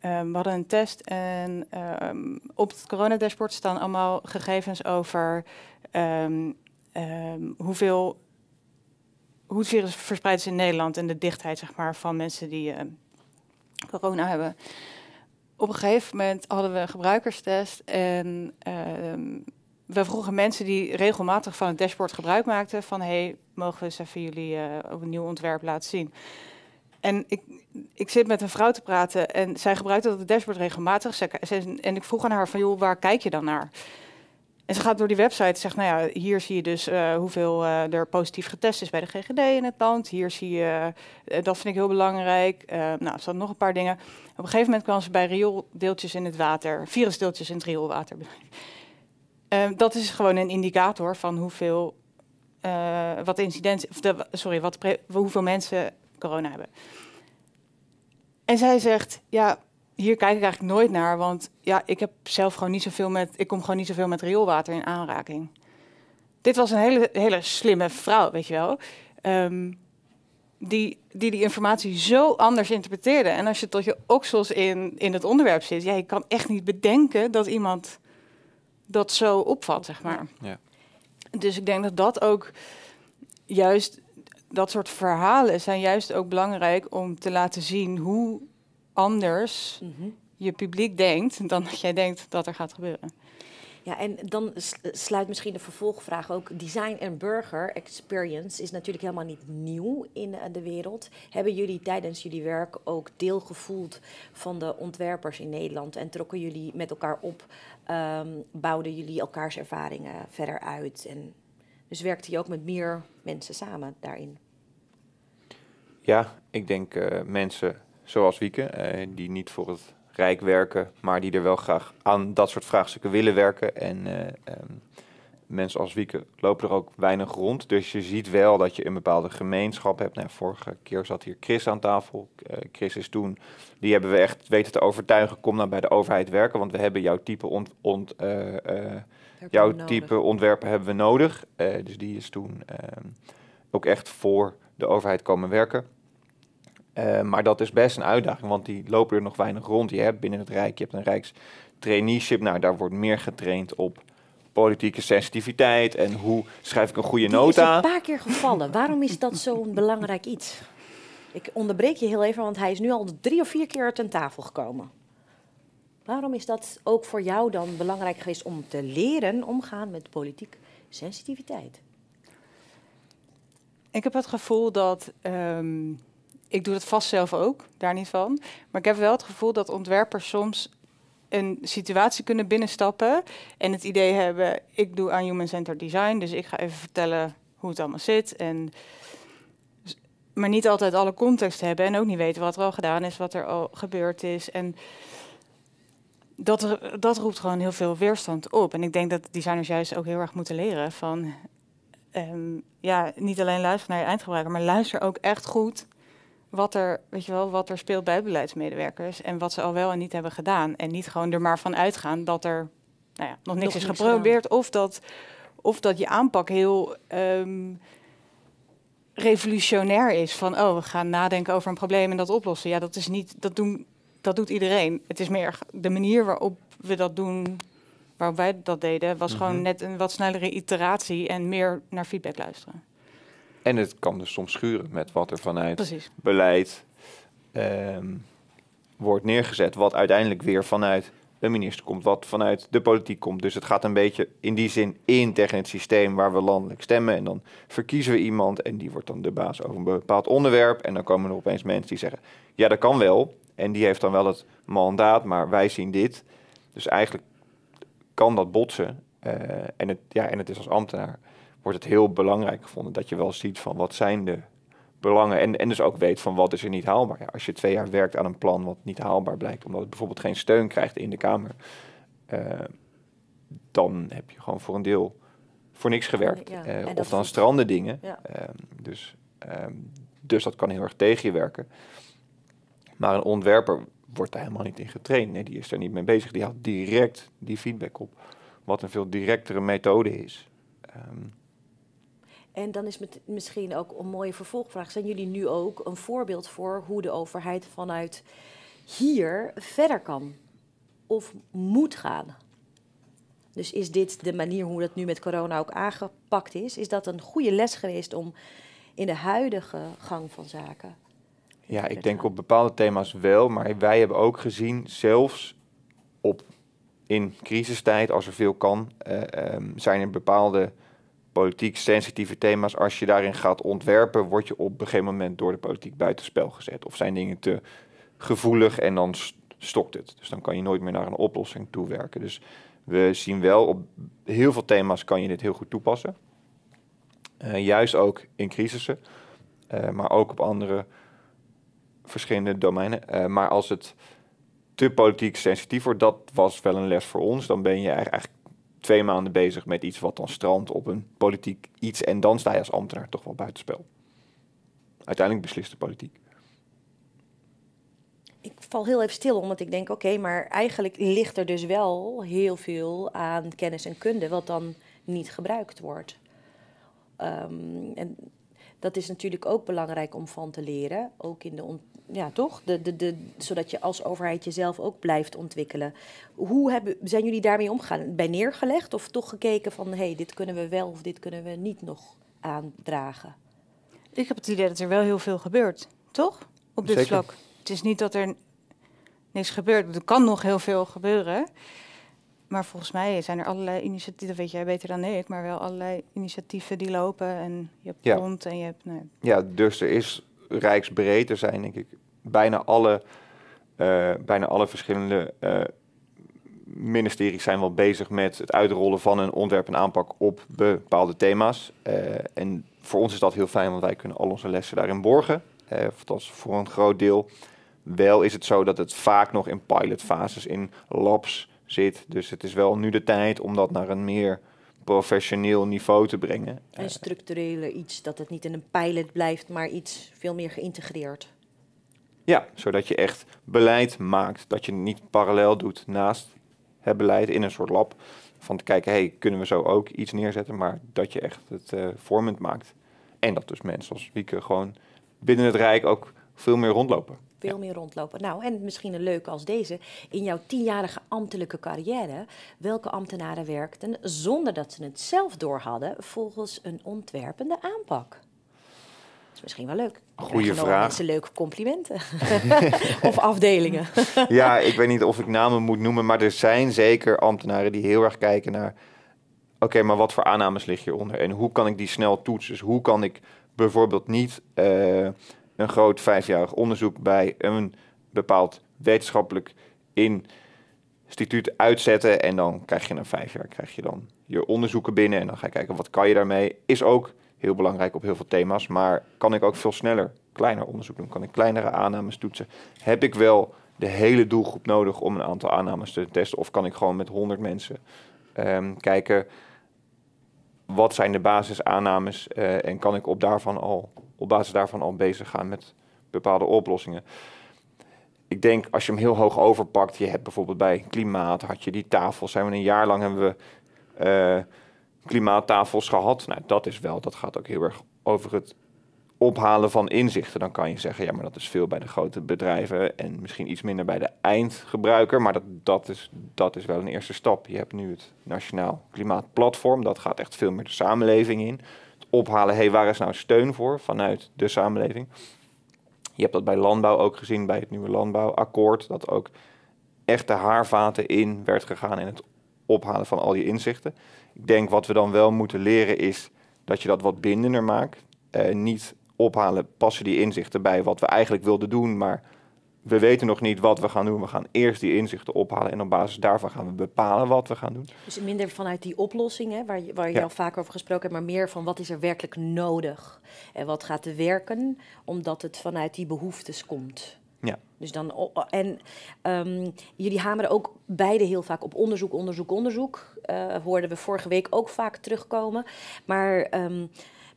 ehm, we hadden een test en ehm, op het coronadashboard staan allemaal gegevens over ehm, hoeveel, hoe het virus verspreid is in Nederland en de dichtheid zeg maar, van mensen die corona hebben. Op een gegeven moment hadden we een gebruikerstest en we vroegen mensen die regelmatig van het dashboard gebruik maakten van hey, mogen we eens even jullie uh, een nieuw ontwerp laten zien. En ik, ik zit met een vrouw te praten en zij gebruikte dat dashboard regelmatig. en ik vroeg aan haar van joh, waar kijk je dan naar? En ze gaat door die website en zegt, nou ja, hier zie je dus eh, hoeveel eh, er positief getest is bij de GGD in het land. Hier zie je, dat vind ik heel belangrijk. nou, er nog een paar dingen. Op een gegeven moment kwam ze bij riooldeeltjes in het water, virusdeeltjes in het rioolwater. Ehm, dat is gewoon een indicator van hoeveel uh, wat incident, sorry, wat hoeveel mensen corona hebben. En zij zegt, ja, hier kijk ik eigenlijk nooit naar, want ja, ik heb zelf gewoon niet zoveel met, ik kom gewoon niet zoveel met rioolwater in aanraking. Dit was een hele, hele slimme vrouw, weet je wel, ehm, die, die die informatie zo anders interpreteerde. En als je tot je oksels in, in het onderwerp zit, ja, je kan echt niet bedenken dat iemand dat zo opvat, zeg maar. Ja. Dus ik denk dat dat ook juist, dat soort verhalen zijn juist ook belangrijk om te laten zien hoe anders mhm. je publiek denkt dan dat jij denkt dat er gaat gebeuren. Ja, en dan sluit misschien de vervolgvraag ook. Design en burger experience is natuurlijk helemaal niet nieuw in eh, de wereld. Hebben jullie tijdens jullie werk ook deel gevoeld van de ontwerpers in Nederland? En trokken jullie met elkaar op? Ehm, bouwden jullie elkaars ervaringen verder uit? En dus werkte je ook met meer mensen samen daarin? Ja, ik denk eh, mensen zoals Wieke, uh, die niet voor het rijk werken, maar die er wel graag aan dat soort vraagstukken willen werken. En eh, ehm, mensen als Wieke lopen er ook weinig rond. Dus je ziet wel dat je een bepaalde gemeenschap hebt. Nou, vorige keer zat hier Chris aan tafel. Eh, Chris is toen, die hebben we echt weten te overtuigen, kom nou bij de overheid werken, want we hebben jouw type ont... ont eh, Jouw type ontwerpen hebben we nodig. dus die is toen ehm, ook echt voor de overheid komen werken. Eh, maar dat is best een uitdaging, want die lopen er nog weinig rond. Je hebt binnen het Rijk, je hebt een Rijkstraineeship. Nou, daar wordt meer getraind op politieke sensitiviteit en hoe schrijf ik een goede nota. Het is een paar keer gevallen. Waarom is dat zo'n belangrijk iets? Ik onderbreek je heel even, want hij is nu al drie of vier keer ten tafel gekomen. Waarom is dat ook voor jou dan belangrijk geweest om te leren omgaan met politiek sensitiviteit? Ik heb het gevoel dat ehm, ik doe dat vast zelf ook, daar niet van. Maar ik heb wel het gevoel dat ontwerpers soms een situatie kunnen binnenstappen en het idee hebben: ik doe aan Human Centered Design, dus ik ga even vertellen hoe het allemaal zit. En, maar niet altijd alle context hebben en ook niet weten wat er al gedaan is, wat er al gebeurd is. En dat, dat roept gewoon heel veel weerstand op. En ik denk dat designers juist ook heel erg moeten leren van. Ehm, ja, niet alleen luisteren naar je eindgebruiker, maar luister ook echt goed wat er, weet je wel, wat er speelt bij beleidsmedewerkers en wat ze al wel en niet hebben gedaan. En niet gewoon er maar van uitgaan dat er nou ja, nog niks is geprobeerd of dat, of dat je aanpak heel ehm, revolutionair is. Van oh, we gaan nadenken over een probleem en dat oplossen. Ja, dat is niet, dat, doen, dat doet iedereen. Het is meer de manier waarop we dat doen. Waarop wij dat deden, was mhm. gewoon net een wat snellere iteratie en meer naar feedback luisteren. En het kan dus soms schuren met wat er vanuit beleid ehm, wordt neergezet. Wat uiteindelijk weer vanuit een minister komt, wat vanuit de politiek komt. Dus het gaat een beetje in die zin in tegen het systeem waar we landelijk stemmen. En dan verkiezen we iemand en die wordt dan de baas over een bepaald onderwerp. En dan komen er opeens mensen die zeggen, ja dat kan wel. En die heeft dan wel het mandaat, maar wij zien dit. Dus eigenlijk kan dat botsen. Eh, en, het, ja, en het is als ambtenaar wordt het heel belangrijk gevonden dat je wel ziet van wat zijn de belangen. En, en dus ook weet van wat is er niet haalbaar. als je twee jaar werkt aan een plan wat niet haalbaar blijkt, omdat het bijvoorbeeld geen steun krijgt in de Kamer, eh, dan heb je gewoon voor een deel voor niks gewerkt. Ja, eh, of dan stranden dingen. Ehm, dus, ehm, dus dat kan heel erg tegen je werken. Maar een ontwerper wordt daar helemaal niet in getraind. Nee, die is er niet mee bezig. Die haalt direct die feedback op. Wat een veel directere methode is. Ehm, en dan is het misschien ook een mooie vervolgvraag. Zijn jullie nu ook een voorbeeld voor hoe de overheid vanuit hier verder kan of moet gaan? Dus is dit de manier hoe dat nu met corona ook aangepakt is? Is dat een goede les geweest om in de huidige gang van zaken? Ja, ik denk op bepaalde thema's wel, maar wij hebben ook gezien, zelfs op, in crisistijd, als er veel kan, eh, ehm, zijn er bepaalde politiek sensitieve thema's, als je daarin gaat ontwerpen, word je op een gegeven moment door de politiek buitenspel gezet. Of zijn dingen te gevoelig en dan stokt het. Dus dan kan je nooit meer naar een oplossing toewerken. Dus we zien wel op heel veel thema's kan je dit heel goed toepassen. Eh, juist ook in crisissen, eh, maar ook op andere verschillende domeinen. Eh, maar als het te politiek sensitief wordt, dat was wel een les voor ons. Dan ben je eigenlijk twee maanden bezig met iets wat dan strandt op een politiek iets. En dan sta je als ambtenaar toch wel buitenspel. Uiteindelijk beslist de politiek. Ik val heel even stil, omdat ik denk: oké, maar eigenlijk ligt er dus wel heel veel aan kennis en kunde, wat dan niet gebruikt wordt. Ehm, en dat is natuurlijk ook belangrijk om van te leren. Ook in de, ja, toch? De, de, de, zodat je als overheid jezelf ook blijft ontwikkelen. Hoe hebben, zijn jullie daarmee omgegaan? Bij neergelegd of toch gekeken van hé, hey, dit kunnen we wel of dit kunnen we niet nog aandragen? Ik heb het idee dat er wel heel veel gebeurt, toch? Op dit Zeker. vlak. Het is niet dat er niks gebeurt. Er kan nog heel veel gebeuren maar volgens mij zijn er allerlei initiatieven, dat weet jij beter dan ik, maar wel allerlei initiatieven die lopen. En je hebt ja. en je hebt. Nou ja, dus er is rijksbreed. Er zijn denk ik bijna alle, eh, bijna alle verschillende eh, ministeries zijn wel bezig met het uitrollen van een ontwerp en aanpak op bepaalde thema's. Eh, en voor ons is dat heel fijn, want wij kunnen al onze lessen daarin borgen. Uh, althans, voor een groot deel. Wel is het zo dat het vaak nog in pilotfases, in labs zit. Dus het is wel nu de tijd om dat naar een meer professioneel niveau te brengen. Een eh, structurele iets, dat het niet in een pilot blijft, maar iets veel meer geïntegreerd. Ja, zodat je echt beleid maakt. Dat je niet parallel doet naast het beleid in een soort lab. Van te kijken, hey, kunnen we zo ook iets neerzetten? Maar dat je echt het uh, vormend maakt. En dat dus mensen als Wieke gewoon binnen het Rijk ook veel meer rondlopen veel meer rondlopen. Nou, en misschien een leuke als deze. In jouw tienjarige ambtelijke carrière, welke ambtenaren werkten zonder dat ze het zelf door hadden volgens een ontwerpende aanpak? is misschien wel leuk. Goeie vraag. Mensen leuke complimenten. of afdelingen. ja, ik weet niet of ik namen moet noemen, maar er zijn zeker ambtenaren die heel erg kijken naar. Oké, maar wat voor aannames ligt hieronder? En hoe kan ik die snel toetsen? Dus hoe kan ik bijvoorbeeld niet eh, een groot vijfjarig onderzoek bij een bepaald wetenschappelijk instituut uitzetten. En dan krijg je na vijf jaar krijg je dan je onderzoeken binnen. En dan ga je kijken wat kan je daarmee. Is ook heel belangrijk op heel veel thema's. Maar kan ik ook veel sneller kleiner onderzoek doen? Kan ik kleinere aannames toetsen? Heb ik wel de hele doelgroep nodig om een aantal aannames te testen? Of kan ik gewoon met 100 mensen ehm, kijken wat zijn de basisaannames uh, eh, en kan ik op daarvan al op basis daarvan al bezig gaan met bepaalde oplossingen. Ik denk als je hem heel hoog overpakt, je hebt bijvoorbeeld bij klimaat, had je die tafels, zijn we een jaar lang hebben we eh, klimaattafels gehad. Nou, dat is wel, dat gaat ook heel erg over het ophalen van inzichten. Dan kan je zeggen, ja, maar dat is veel bij de grote bedrijven en misschien iets minder bij de eindgebruiker. Maar dat, dat, is, dat is wel een eerste stap. Je hebt nu het Nationaal Klimaatplatform, dat gaat echt veel meer de samenleving in ophalen, hey, waar is nou steun voor vanuit de samenleving? Je hebt dat bij landbouw ook gezien, bij het nieuwe landbouwakkoord, dat ook echt de haarvaten in werd gegaan in het ophalen van al die inzichten. Ik denk wat we dan wel moeten leren is dat je dat wat bindender maakt. Eh, niet ophalen, passen die inzichten bij wat we eigenlijk wilden doen, maar we weten nog niet wat we gaan doen. We gaan eerst die inzichten ophalen en op basis daarvan gaan we bepalen wat we gaan doen. Dus minder vanuit die oplossingen, waar, je, waar je al vaak over gesproken hebt, maar meer van wat is er werkelijk nodig en wat gaat er werken, omdat het vanuit die behoeftes komt. Ja. Dus dan, en ehm, jullie hameren ook beide heel vaak op onderzoek, onderzoek, onderzoek. Eh, hoorden we vorige week ook vaak terugkomen. Maar ehm,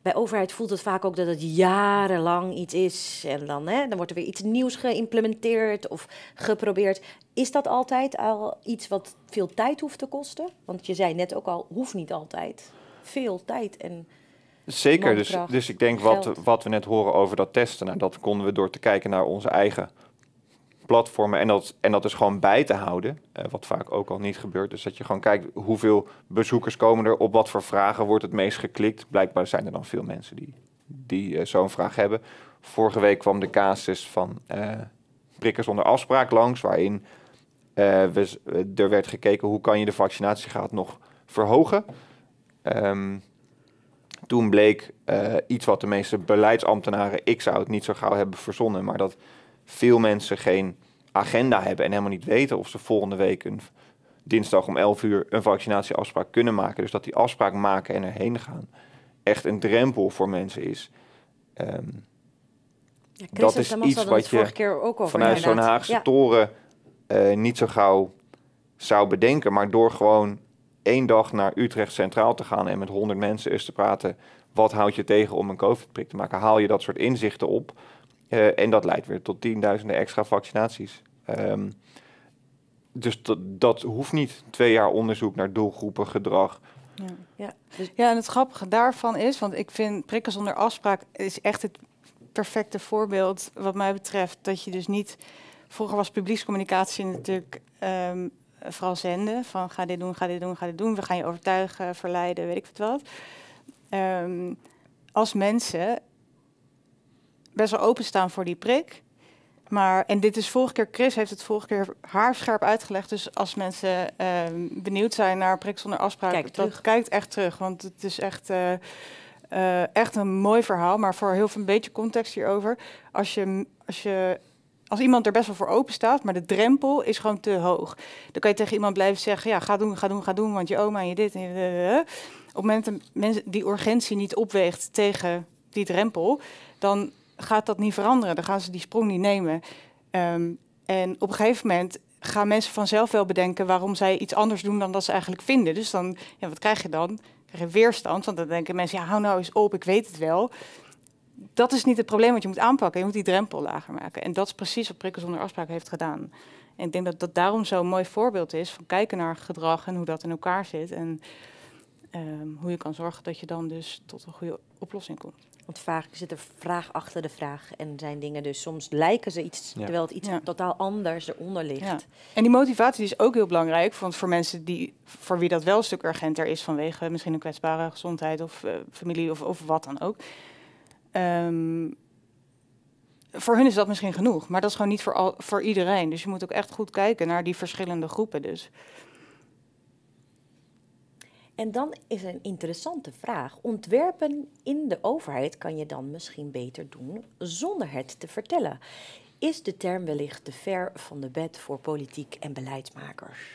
bij overheid voelt het vaak ook dat het jarenlang iets is. En dan, hè, dan wordt er weer iets nieuws geïmplementeerd of geprobeerd. Is dat altijd al iets wat veel tijd hoeft te kosten? Want je zei net ook al, hoeft niet altijd. Veel tijd en. Zeker, dus, dus ik denk wat, wat we net horen over dat testen, nou, dat konden we door te kijken naar onze eigen platformen. En dat, en dat is gewoon bij te houden, eh, wat vaak ook al niet gebeurt. Dus dat je gewoon kijkt hoeveel bezoekers komen er, op wat voor vragen wordt het meest geklikt. Blijkbaar zijn er dan veel mensen die, die eh, zo'n vraag hebben. Vorige week kwam de casus van eh, prikkers zonder afspraak langs, waarin er werd gekeken hoe kan je de vaccinatiegraad nog verhogen. Ehm, toen bleek iets wat de meeste beleidsambtenaren, ik zou het niet zo gauw hebben verzonnen, maar dat veel mensen geen agenda hebben en helemaal niet weten of ze volgende week een dinsdag om 11 uur een vaccinatieafspraak kunnen maken. Dus dat die afspraak maken en erheen gaan echt een drempel voor mensen is. Ehm, dat is iets wat je ook vanuit zo'n Haagse toren eh, niet zo gauw zou bedenken. Maar door gewoon één dag naar Utrecht Centraal te gaan en met honderd mensen eens te praten. Wat houd je tegen om een COVID-prik te maken? Haal je dat soort inzichten op? Eh, en dat leidt weer tot tienduizenden extra vaccinaties. Ehm, dus dat, hoeft niet. Twee jaar onderzoek naar doelgroepen, gedrag. Ja. Ja. Dus- ja, en het grappige daarvan is, want ik vind prikken zonder afspraak is echt het perfecte voorbeeld wat mij betreft. Dat je dus niet... Vroeger was publiekscommunicatie natuurlijk um, vooral zenden. Van ga dit doen, ga dit doen, ga dit doen. We gaan je overtuigen, verleiden, weet ik wat. Um, als mensen best wel openstaan voor die prik. Maar, en dit is vorige keer, Chris heeft het vorige keer haarscherp uitgelegd. Dus als mensen ehm, benieuwd zijn naar prik zonder afspraak, Kijk dat kijkt echt terug. Want het is echt, eh, eh, echt een mooi verhaal. Maar voor heel veel een beetje context hierover. Als je, als je als iemand er best wel voor open staat, maar de drempel is gewoon te hoog. Dan kan je tegen iemand blijven zeggen: ja, ga doen, ga doen, ga doen, want je oma en je dit en je. Eh, Op het moment dat mensen die urgentie niet opweegt tegen die drempel, dan gaat dat niet veranderen. Dan gaan ze die sprong niet nemen. Ehm, en op een gegeven moment gaan mensen vanzelf wel bedenken waarom zij iets anders doen dan dat ze eigenlijk vinden. Dus dan, ja, wat krijg je dan? Krijg je weerstand, want dan denken mensen, ja, hou nou eens op, ik weet het wel. Dat is niet het probleem wat je moet aanpakken. Je moet die drempel lager maken. En dat is precies wat Prikken zonder afspraak heeft gedaan. En ik denk dat dat daarom zo'n mooi voorbeeld is van kijken naar gedrag en hoe dat in elkaar zit. En ehm, hoe je kan zorgen dat je dan dus tot een goede oplossing komt. Want vaak zit er vraag achter de vraag en zijn dingen dus soms lijken ze iets, terwijl het iets totaal anders eronder ligt. En die motivatie is ook heel belangrijk, want voor mensen die, voor wie dat wel een stuk urgenter is vanwege misschien een kwetsbare gezondheid of eh, familie of, of wat dan ook. Ehm, voor hun is dat misschien genoeg, maar dat is gewoon niet voor, al, voor iedereen. Dus je moet ook echt goed kijken naar die verschillende groepen. Dus. En dan is een interessante vraag. Ontwerpen in de overheid kan je dan misschien beter doen zonder het te vertellen. Is de term wellicht te ver van de bed voor politiek en beleidsmakers?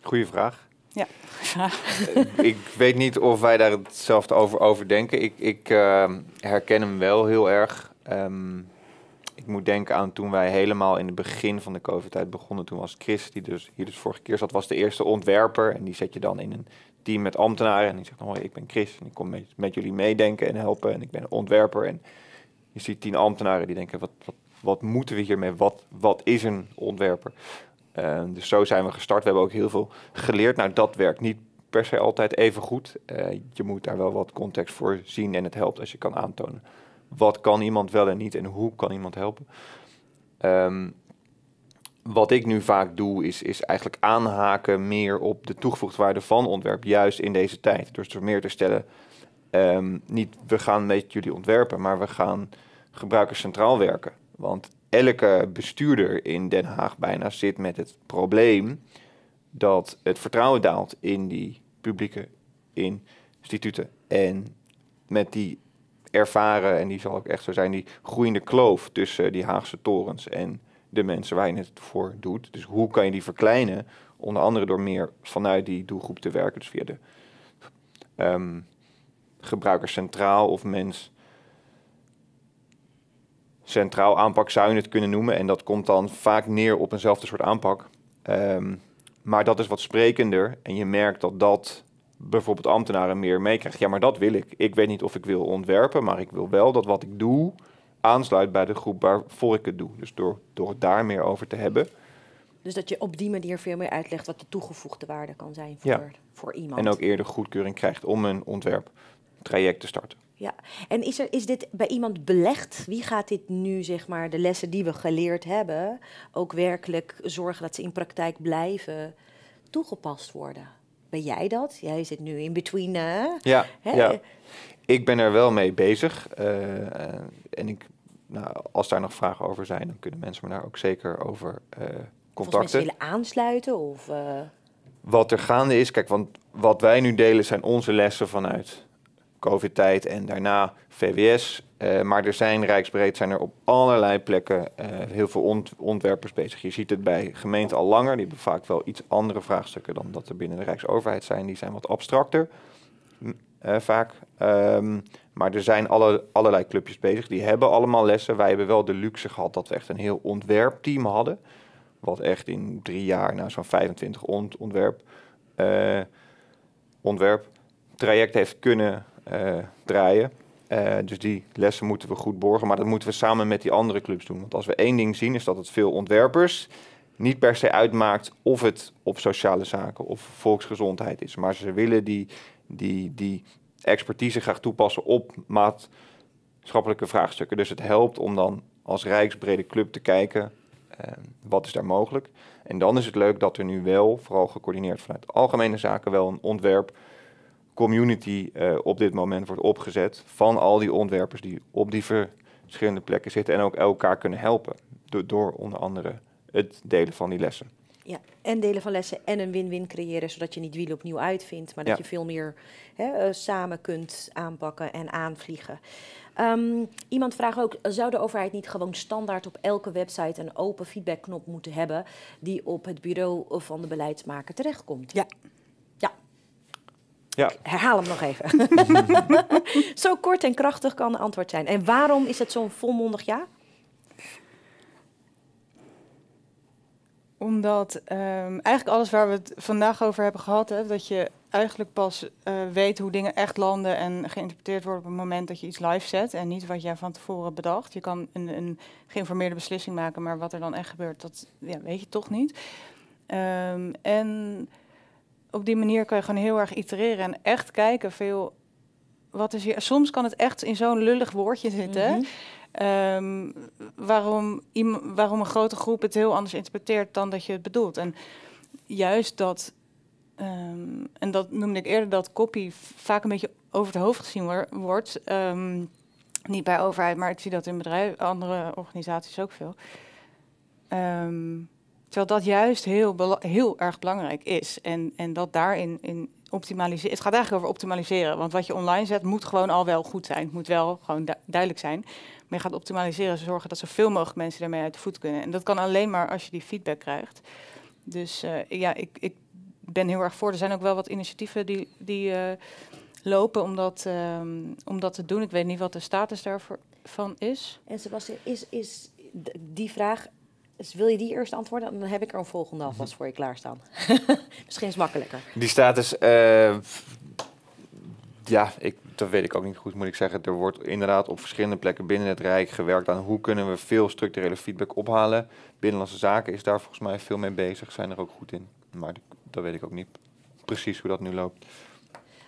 Goeie vraag. Ja, eh, ik weet niet of wij daar hetzelfde over, over denken. Ik, ik eh, herken hem wel heel erg. Um, ik moet denken aan toen wij helemaal in het begin van de COVID-tijd begonnen. Toen was Chris, die dus hier dus vorige keer zat, was de eerste ontwerper. En die zet je dan in een team met ambtenaren. En die zegt, hoi, ik ben Chris. En ik kom met, met jullie meedenken en helpen. En ik ben ontwerper. En je ziet tien ambtenaren die denken, wat, wat, wat moeten we hiermee? Wat, wat is een ontwerper? Eh, dus zo zijn we gestart. We hebben ook heel veel geleerd. Nou, dat werkt niet per se altijd even goed. Eh, je moet daar wel wat context voor zien en het helpt als je kan aantonen wat kan iemand wel en niet en hoe kan iemand helpen? Ehm, wat ik nu vaak doe, is, is eigenlijk aanhaken meer op de toegevoegde waarde van ontwerp, juist in deze tijd. Dus door meer te stellen, ehm, niet we gaan met jullie ontwerpen, maar we gaan gebruikers centraal werken. Want elke bestuurder in Den Haag bijna zit met het probleem dat het vertrouwen daalt in die publieke instituten. En met die ervaren, en die zal ook echt zo zijn, die groeiende kloof tussen eh, die Haagse torens en de mensen waar je het voor doet. Dus hoe kan je die verkleinen? Onder andere door meer vanuit die doelgroep te werken, dus via de um, gebruiker centraal of mens centraal aanpak zou je het kunnen noemen. En dat komt dan vaak neer op eenzelfde soort aanpak. Ehm, maar dat is wat sprekender en je merkt dat dat bijvoorbeeld ambtenaren meer meekrijgt. Ja, maar dat wil ik. Ik weet niet of ik wil ontwerpen, maar ik wil wel dat wat ik doe aansluit bij de groep waarvoor ik het doe. Dus door, door daar meer over te hebben. Dus dat je op die manier veel meer uitlegt wat de toegevoegde waarde kan zijn voor, voor iemand. En ook eerder goedkeuring krijgt om een ontwerptraject te starten. Ja, en is, er, is dit bij iemand belegd? Wie gaat dit nu, zeg maar, de lessen die we geleerd hebben, ook werkelijk zorgen dat ze in praktijk blijven toegepast worden? ben jij dat? Jij zit nu in between. Eh, ja, ik ben er wel mee bezig. Eh, en ik, nou, als daar nog vragen over zijn, dan kunnen mensen me daar ook zeker over eh, contacten. willen aansluiten of... Wat er gaande is, kijk, want wat wij nu delen zijn onze lessen vanuit COVID-tijd en daarna VWS. Eh, maar er zijn rijksbreed zijn er op allerlei plekken eh, heel veel ontwerpers bezig. Je ziet het bij gemeenten al langer. Die hebben vaak wel iets andere vraagstukken dan dat er binnen de Rijksoverheid zijn. Die zijn wat abstracter eh, vaak. Ehm, maar er zijn alle, allerlei clubjes bezig. Die hebben allemaal lessen. Wij hebben wel de luxe gehad dat we echt een heel ontwerpteam hadden. Wat echt in drie jaar, nou zo'n 25 ontwerp, ontwerp traject heeft kunnen eh, draaien. Eh, dus die lessen moeten we goed borgen, maar dat moeten we samen met die andere clubs doen. Want als we één ding zien, is dat het veel ontwerpers niet per se uitmaakt of het op sociale zaken of volksgezondheid is. Maar ze willen die, die, die expertise graag toepassen op maatschappelijke vraagstukken. Dus het helpt om dan als rijksbrede club te kijken ehm, wat is daar mogelijk. En dan is het leuk dat er nu wel, vooral gecoördineerd vanuit algemene zaken, wel een ontwerp community eh, op dit moment wordt opgezet van al die ontwerpers die op die verschillende plekken zitten en ook elkaar kunnen helpen door onder andere het delen van die lessen. Ja, en delen van lessen en een win-win creëren, zodat je niet wielen opnieuw uitvindt, maar dat je veel meer hè, eh, samen kunt aanpakken en aanvliegen. Ehm, iemand vraagt ook, zou de overheid niet gewoon standaard op elke website een open feedbackknop moeten hebben die op het bureau van de beleidsmaker terechtkomt? Ja, ja. Ik herhaal hem nog even. zo kort en krachtig kan de antwoord zijn. En waarom is het zo'n volmondig ja? Omdat ehm, eigenlijk alles waar we het vandaag over hebben gehad, hè, dat je eigenlijk pas eh, weet hoe dingen echt landen en geïnterpreteerd worden op het moment dat je iets live zet en niet wat jij van tevoren bedacht. Je kan een, een geïnformeerde beslissing maken, maar wat er dan echt gebeurt, dat ja, weet je toch niet. Ehm, en op die manier kan je gewoon heel erg itereren en echt kijken veel. Wat is hier? Soms kan het echt in zo'n lullig woordje zitten. Mhm. Ehm, waarom, waarom een grote groep het heel anders interpreteert dan dat je het bedoelt. En juist dat, ehm, en dat noemde ik eerder, dat kopie vaak een beetje over het hoofd gezien wordt. Ehm, niet bij overheid, maar ik zie dat in bedrijven, andere organisaties ook veel. Um, Terwijl dat juist heel, heel erg belangrijk is. En, en dat daarin in optimaliseren. Het gaat eigenlijk over optimaliseren. Want wat je online zet moet gewoon al wel goed zijn. Het moet wel gewoon duidelijk zijn. Maar je gaat optimaliseren, zorgen dat zoveel mogelijk mensen daarmee uit de voet kunnen. En dat kan alleen maar als je die feedback krijgt. Dus eh, ja, ik, ik ben heel erg voor. Er zijn ook wel wat initiatieven die, die eh, lopen om dat, ehm, om dat te doen. Ik weet niet wat de status daarvan is. En Sebastian, is, is die vraag dus wil je die eerst antwoorden? Dan heb ik er een volgende mhm. afwas voor je klaarstaan. Misschien is het makkelijker. Die status, eh, ja, ik, dat weet ik ook niet goed, moet ik zeggen. Er wordt inderdaad op verschillende plekken binnen het Rijk gewerkt aan hoe kunnen we veel structurele feedback ophalen. Binnenlandse Zaken is daar volgens mij veel mee bezig, zijn er ook goed in. Maar dat weet ik ook niet precies hoe dat nu loopt.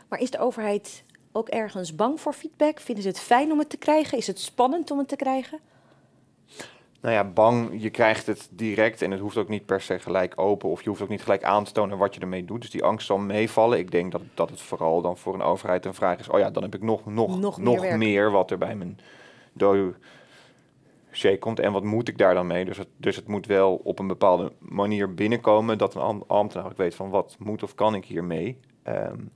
Maar is de overheid ook ergens bang voor feedback? Vinden ze het fijn om het te krijgen? Is het spannend om het te krijgen? nou ja, bang, je krijgt het direct en het hoeft ook niet per se gelijk open of je hoeft ook niet gelijk aan te tonen wat je ermee doet. Dus die angst zal meevallen. Ik denk dat, dat het vooral dan voor een overheid een vraag is, oh ja, dan heb ik nog, nog, nog, nog meer, wat er bij mijn dossier komt en wat moet ik daar dan mee? Dus het, dus het moet wel op een bepaalde manier binnenkomen dat een ambtenaar ook weet van wat moet of kan ik hiermee. Um,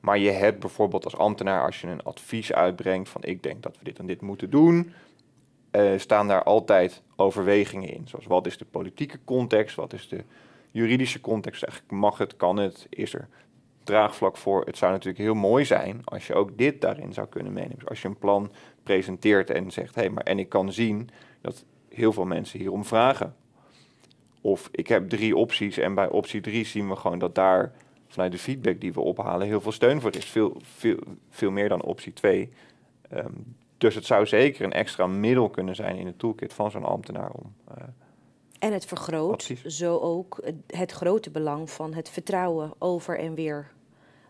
maar je hebt bijvoorbeeld als ambtenaar, als je een advies uitbrengt van ik denk dat we dit en dit moeten doen, eh, staan daar altijd overwegingen in. Zoals wat is de politieke context, wat is de juridische context, eigenlijk mag het, kan het, is er draagvlak voor. Het zou natuurlijk heel mooi zijn als je ook dit daarin zou kunnen meenemen. Dus als je een plan presenteert en zegt, hé, hey, maar en ik kan zien dat heel veel mensen hierom vragen. Of ik heb drie opties en bij optie drie zien we gewoon dat daar vanuit de feedback die we ophalen heel veel steun voor is. Veel, veel, veel meer dan optie twee. Ehm, dus het zou zeker een extra middel kunnen zijn in de toolkit van zo'n ambtenaar om. Eh, en het vergroot zo ook het grote belang van het vertrouwen over en weer.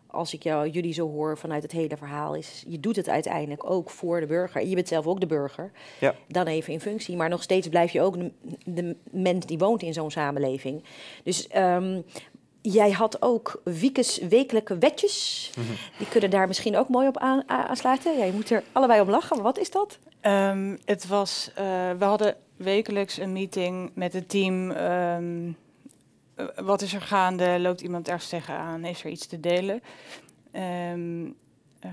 Als ik jou, jullie zo hoor vanuit het hele verhaal, is je doet het uiteindelijk ook voor de burger. Je bent zelf ook de burger, ja. dan even in functie. Maar nog steeds blijf je ook de, de mens die woont in zo'n samenleving. Dus ehm, Jij had ook wiekes, wekelijke wetjes. Mhm. Die kunnen daar misschien ook mooi op aan, aansluiten. Ja, je moet er allebei om lachen. Wat is dat? Ehm, het was, eh, we hadden wekelijks een meeting met het team. Ehm, eh, wat is er gaande? Loopt iemand ergens tegenaan? Is er iets te delen? Um, Ehm,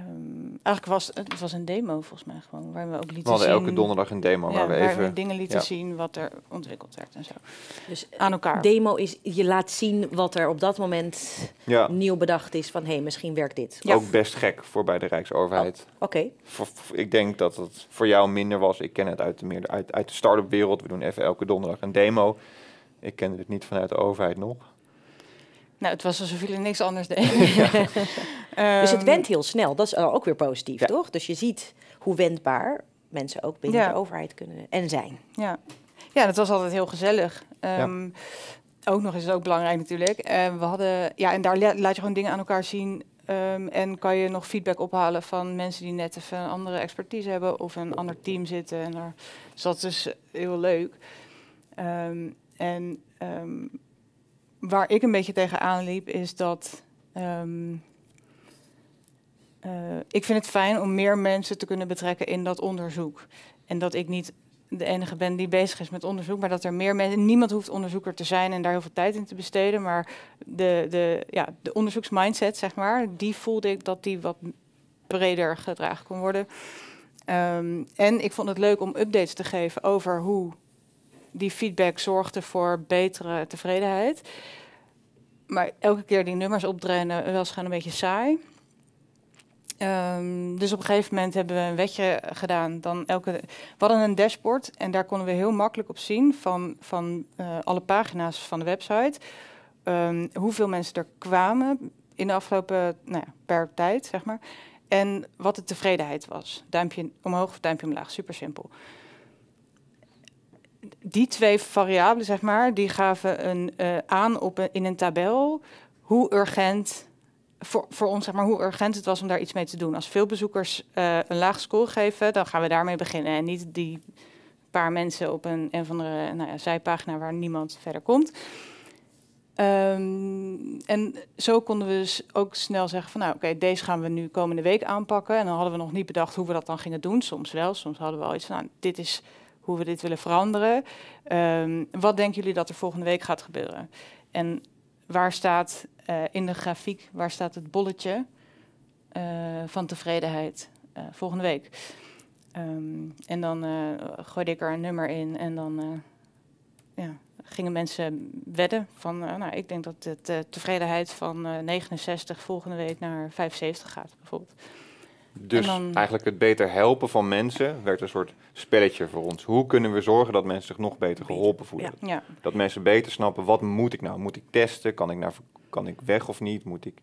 eigenlijk was het was een demo volgens mij gewoon, waar we ook lieten zien. We hadden elke donderdag een demo waar we even dingen lieten zien wat er ontwikkeld werd en zo. Dus eh, aan elkaar. Demo is je laat zien wat er op dat moment nieuw bedacht is van hey, misschien werkt dit. Ook best gek voor bij de Rijksoverheid. Oh, oké. Ik denk dat het voor jou minder was. Ik ken het uit de, meer, uit, uit de start-up wereld. We doen even elke donderdag een demo. Ik kende het niet vanuit de overheid nog. Nou, het was alsof jullie niks anders deden. Ehm, dus het went heel snel. Dat is ook weer positief, toch? Dus je ziet hoe wendbaar mensen ook binnen de overheid kunnen en zijn. Ja, ja dat was altijd heel gezellig. Ehm, ook nog is het ook belangrijk natuurlijk. Ehm, we hadden, ja, en daar laat je gewoon dingen aan elkaar zien. en kan je nog feedback ophalen van mensen die net even een andere expertise hebben of een ander team zitten. En daar, dus dat is heel leuk. en waar ik een beetje tegenaan liep, is dat. Ehm, eh, ik vind het fijn om meer mensen te kunnen betrekken in dat onderzoek. En dat ik niet de enige ben die bezig is met onderzoek, maar dat er meer mensen. Niemand hoeft onderzoeker te zijn en daar heel veel tijd in te besteden. Maar de, de, ja, de onderzoeksmindset, zeg maar, die voelde ik dat die wat breder gedragen kon worden. Ehm, en ik vond het leuk om updates te geven over hoe die feedback zorgde voor betere tevredenheid. Maar elke keer die nummers opdreunen was gewoon een beetje saai. Ehm, dus op een gegeven moment hebben we een wetje gedaan. Dan elke, we hadden een dashboard en daar konden we heel makkelijk op zien van, van eh, alle pagina's van de website. Ehm, hoeveel mensen er kwamen in de afgelopen, nou ja, per tijd zeg maar. En wat de tevredenheid was. Duimpje omhoog of duimpje omlaag, super simpel die twee variabelen, zeg maar, die gaven een, eh, aan op in een tabel hoe urgent voor, voor ons, zeg maar, hoe urgent het was om daar iets mee te doen. Als veel bezoekers eh, een laag score geven, dan gaan we daarmee beginnen. En niet die paar mensen op een, een van de nou ja, zijpagina waar niemand verder komt. Ehm, en zo konden we dus ook snel zeggen van nou oké, deze gaan we nu komende week aanpakken. En dan hadden we nog niet bedacht hoe we dat dan gingen doen. Soms wel, soms hadden we al iets van nou, dit is hoe we dit willen veranderen. Ehm, wat denken jullie dat er volgende week gaat gebeuren? En waar staat eh, in de grafiek, waar staat het bolletje eh, van tevredenheid eh, volgende week? Ehm, en dan gooide ik er een nummer in en dan ja, gingen mensen wedden van, nou, ik denk dat de tevredenheid van 69 volgende week naar 75 gaat bijvoorbeeld. Dus eigenlijk het beter helpen van mensen werd een soort spelletje voor ons. Hoe kunnen we zorgen dat mensen zich nog beter geholpen voelen? Dat mensen beter snappen, wat moet ik nou? Moet ik testen? Kan ik, naar, kan ik weg of niet? Moet ik...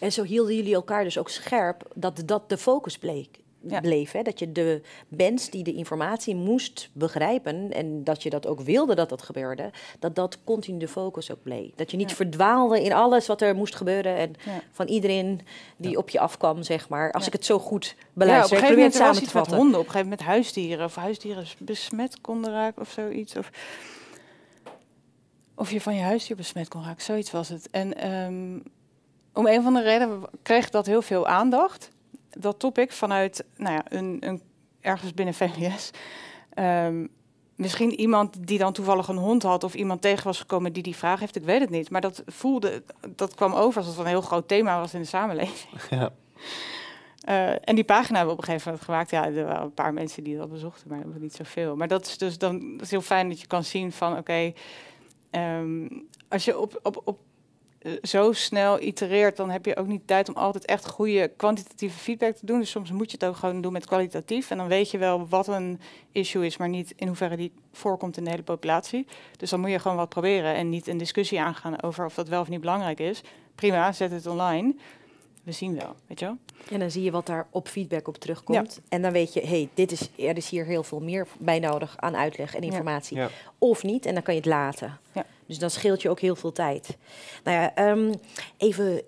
En zo hielden jullie elkaar dus ook scherp dat dat de focus bleek bleef. Hè? Dat je de mens die de informatie moest begrijpen en dat je dat ook wilde dat dat gebeurde, dat dat continu de focus ook bleef. Dat je niet verdwaalde in alles wat er moest gebeuren en van iedereen die op je afkwam, zeg maar. Als ik het zo goed beluister, ja, op een samen te vatten. honden, op een gegeven moment huisdieren of huisdieren besmet konden raken of zoiets. Of of je van je huisdier besmet kon raken, zoiets was het. En ehm, om een van de redenen kreeg dat heel veel aandacht dat topic vanuit nou ja, een, een ergens binnen VWS. Ehm, misschien iemand die dan toevallig een hond had of iemand tegen was gekomen die die vraag heeft, ik weet het niet. Maar dat voelde, dat kwam over alsof het een heel groot thema was in de samenleving. Ja. Eh, en die pagina hebben we op een gegeven moment gemaakt. Ja, er waren een paar mensen die dat bezochten, maar niet zoveel. Maar dat is dus dan is heel fijn dat je kan zien van oké, ehm, als je op, op, op eh, zo snel itereert, dan heb je ook niet tijd om altijd echt goede kwantitatieve feedback te doen. Dus soms moet je het ook gewoon doen met kwalitatief. En dan weet je wel wat een issue is, maar niet in hoeverre die voorkomt in de hele populatie. Dus dan moet je gewoon wat proberen en niet een discussie aangaan over of dat wel of niet belangrijk is. Prima, zet het online. We zien wel, weet je wel? En dan zie je wat daar op feedback op terugkomt. En dan weet je, hé, hey, dit is, er is hier heel veel meer bij nodig aan uitleg en informatie. Of niet, en dan kan je het laten. Ja. Dus dan scheelt je ook heel veel tijd. Nou ja, ehm, even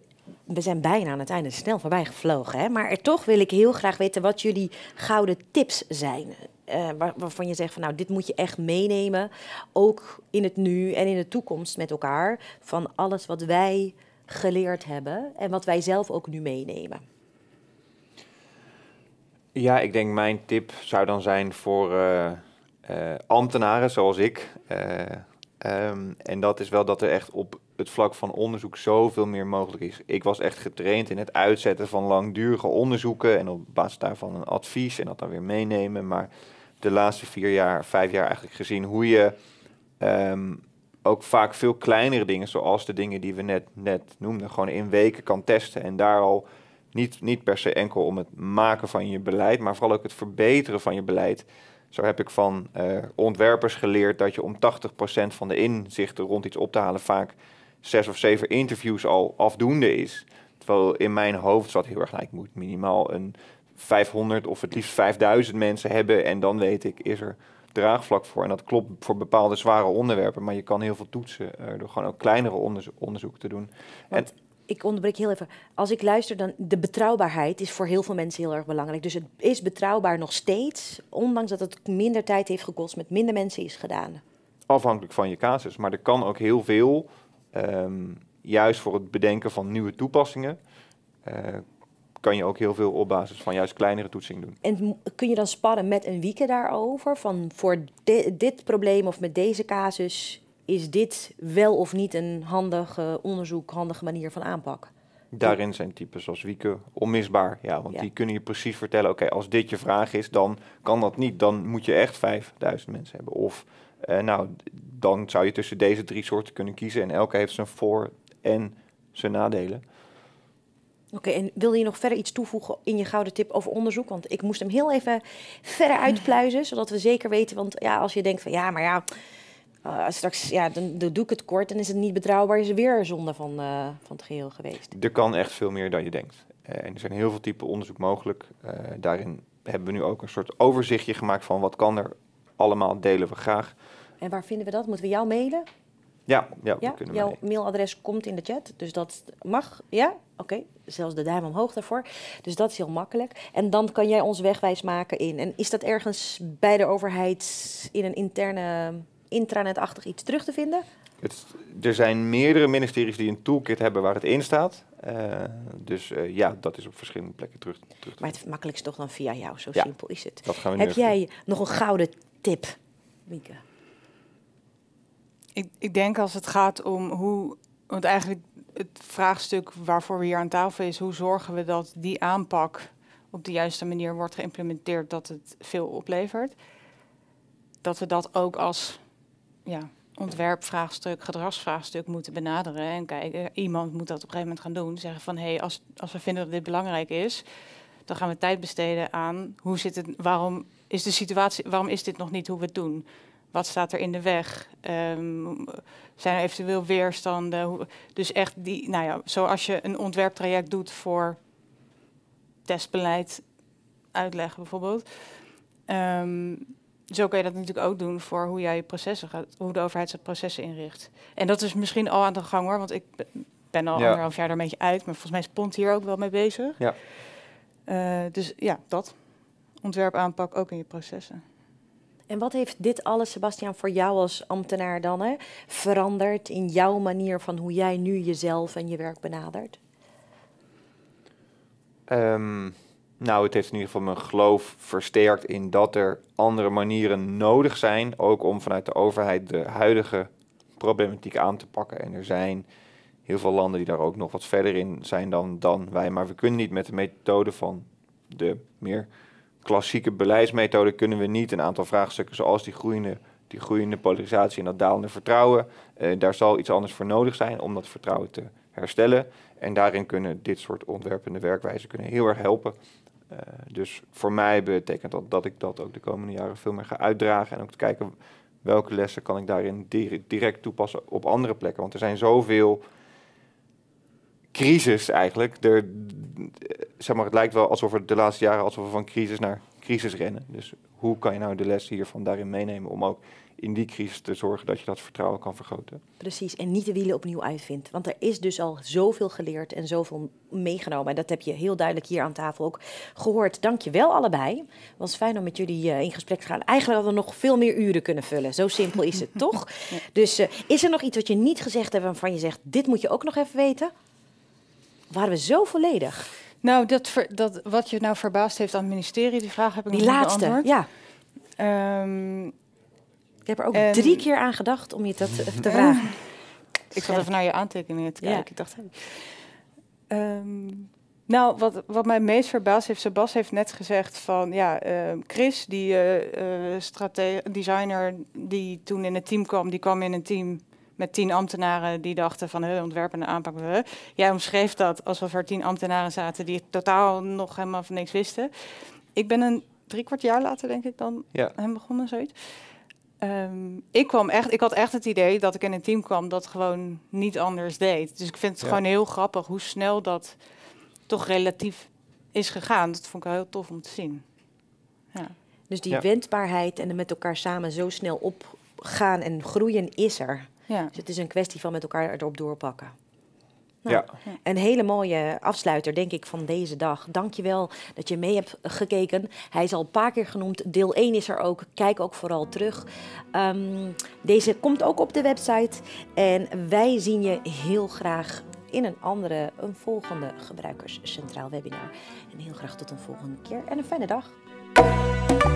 we zijn bijna aan het einde snel voorbij gevlogen. Hè? Maar er toch wil ik heel graag weten wat jullie gouden tips zijn. Eh, waarvan je zegt van nou, dit moet je echt meenemen. Ook in het nu en in de toekomst met elkaar. Van alles wat wij geleerd hebben en wat wij zelf ook nu meenemen. Ja, ik denk mijn tip zou dan zijn voor eh, eh, ambtenaren zoals ik. Ehm, en dat is wel dat er echt op het vlak van onderzoek zoveel meer mogelijk is. Ik was echt getraind in het uitzetten van langdurige onderzoeken en op basis daarvan een advies en dat dan weer meenemen. Maar de laatste vier jaar, vijf jaar eigenlijk gezien hoe je ehm, ook vaak veel kleinere dingen, zoals de dingen die we net, net noemden, gewoon in weken kan testen. En daar al niet, niet per se enkel om het maken van je beleid, maar vooral ook het verbeteren van je beleid. Zo heb ik van eh, ontwerpers geleerd dat je om 80% van de inzichten rond iets op te halen vaak zes of zeven interviews al afdoende is. Terwijl in mijn hoofd zat heel erg, nou, ik moet minimaal een 500 of het liefst 5000 mensen hebben en dan weet ik, is er draagvlak voor. En dat klopt voor bepaalde zware onderwerpen, maar je kan heel veel toetsen eh, door gewoon ook kleinere onderzo onderzoek te doen ik onderbreek heel even. Als ik luister, dan de betrouwbaarheid is voor heel veel mensen heel erg belangrijk. Dus het is betrouwbaar nog steeds, ondanks dat het minder tijd heeft gekost, met minder mensen is gedaan. Afhankelijk van je casus, maar er kan ook heel veel, ehm, juist voor het bedenken van nieuwe toepassingen, eh, kan je ook heel veel op basis van juist kleinere toetsing doen. En kun je dan sparren met een wieken daarover? Van voor dit probleem of met deze casus is dit wel of niet een handige onderzoek, handige manier van aanpak? Daarin zijn types zoals Wieke onmisbaar. Ja, want die kunnen je precies vertellen: oké, als dit je vraag is, dan kan dat niet. Dan moet je echt 5000 mensen hebben. Of eh, nou, dan zou je tussen deze drie soorten kunnen kiezen. En elke heeft zijn voor- en zijn nadelen. Oké, en wil je nog verder iets toevoegen in je gouden tip over onderzoek? Want ik moest hem heel even verder uitpluizen, zodat we zeker weten. Want ja, als je denkt van ja, maar ja, eh, straks, ja, dan, doe ik het kort en is het niet betrouwbaar, is er weer zonde van, eh, van het geheel geweest. Er kan echt veel meer dan je denkt. Eh, en er zijn heel veel typen onderzoek mogelijk. daarin hebben we nu ook een soort overzichtje gemaakt van wat kan er allemaal, delen we graag. En waar vinden we dat? Moeten we jou mailen? Ja, ja, ja? We jouw mailadres komt in de chat, dus dat mag. Ja, oké. Zelfs de duim omhoog daarvoor. Dus dat is heel makkelijk. En dan kan jij ons wegwijs maken in. En is dat ergens bij de overheid in een interne intranetachtig iets terug te vinden? er zijn meerdere ministeries die een toolkit hebben waar het in staat. Eh, dus eh, ja, dat is op verschillende plekken terug, te vinden. Maar het makkelijkst toch dan via jou, zo simpel is het. Heb jij nog een gouden tip, Mieke? Ik, ik denk als het gaat om hoe, want eigenlijk het vraagstuk waarvoor we hier aan tafel is, hoe zorgen we dat die aanpak op de juiste manier wordt geïmplementeerd, dat het veel oplevert. Dat we dat ook als ja, ontwerpvraagstuk, gedragsvraagstuk moeten benaderen. En kijken, iemand moet dat op een gegeven moment gaan doen. Zeggen van, hé, hey, als, als we vinden dat dit belangrijk is... dan gaan we tijd besteden aan hoe zit het... waarom is de situatie, waarom is dit nog niet hoe we het doen? Wat staat er in de weg? Ehm, zijn er eventueel weerstanden? dus echt die, nou ja, zoals je een ontwerptraject doet voor testbeleid uitleggen bijvoorbeeld. Ehm, zo kun je dat natuurlijk ook doen voor hoe jij je processen gaat, hoe de overheid zijn processen inricht. En dat is misschien al aan de gang hoor, want ik ben al anderhalf jaar er een beetje uit, maar volgens mij is Pont hier ook wel mee bezig. Ja. Eh, dus ja, dat. Ontwerp aanpak ook in je processen. En wat heeft dit alles, Sebastian, voor jou als ambtenaar dan hè, veranderd in jouw manier van hoe jij nu jezelf en je werk benadert? Ehm, nou, het heeft in ieder geval mijn geloof versterkt in dat er andere manieren nodig zijn, ook om vanuit de overheid de huidige problematiek aan te pakken. En er zijn heel veel landen die daar ook nog wat verder in zijn dan, dan wij. Maar we kunnen niet met de methode van de meer klassieke beleidsmethode kunnen we niet een aantal vraagstukken zoals die groeiende, die groeiende polarisatie en dat dalende vertrouwen. Eh, daar zal iets anders voor nodig zijn om dat vertrouwen te herstellen. En daarin kunnen dit soort ontwerpende werkwijzen kunnen heel erg helpen. Eh, dus voor mij betekent dat dat ik dat ook de komende jaren veel meer ga uitdragen en ook te kijken welke lessen kan ik daarin direct, toepassen op andere plekken. Want er zijn zoveel crisis eigenlijk. Er, zeg maar, het lijkt wel alsof we de laatste jaren alsof we van crisis naar crisis rennen. Dus hoe kan je nou de les hiervan daarin meenemen om ook in die crisis te zorgen dat je dat vertrouwen kan vergroten? Precies, en niet de wielen opnieuw uitvindt. Want er is dus al zoveel geleerd en zoveel meegenomen. En dat heb je heel duidelijk hier aan tafel ook gehoord. Dank je wel allebei. was fijn om met jullie eh, in gesprek te gaan. Eigenlijk hadden we nog veel meer uren kunnen vullen. Zo simpel is het toch? Dus eh, is er nog iets wat je niet gezegd hebt waarvan je zegt: dit moet je ook nog even weten? Waren we zo volledig? Nou, dat, dat, wat je nou verbaasd heeft aan het ministerie, die vraag heb ik die nog laatste, niet ja. Um, ik heb er ook drie keer aan gedacht om je dat te, vragen. ik zat even naar je aantekeningen te kijken. Ik dacht, ehm, nou, wat, wat mij meest verbaasd heeft, Sebas heeft net gezegd van, ja, ehm, Chris, die uh, designer die toen in het team kwam, die kwam in een team met tien ambtenaren die dachten van eh, ontwerpen ontwerp en aanpak. Eh. Jij omschreef dat alsof er tien ambtenaren zaten die totaal nog helemaal van niks wisten. Ik ben een drie kwart jaar later denk ik dan ja. hem begonnen, zoiets. Ehm, ik, kwam echt, ik had echt het idee dat ik in een team kwam dat gewoon niet anders deed. Dus ik vind het gewoon heel grappig hoe snel dat toch relatief is gegaan. Dat vond ik heel tof om te zien. Ja. Dus die wendbaarheid en met elkaar samen zo snel opgaan en groeien is er. Ja. Dus het is een kwestie van met elkaar erop doorpakken. Nou, ja. Een hele mooie afsluiter, denk ik, van deze dag. Dankjewel dat je mee hebt gekeken. Hij is al een paar keer genoemd. Deel 1 is er ook. Kijk ook vooral terug. Ehm, deze komt ook op de website. En wij zien je heel graag in een andere, een volgende Gebruikerscentraal webinar. En heel graag tot een volgende keer en een fijne dag.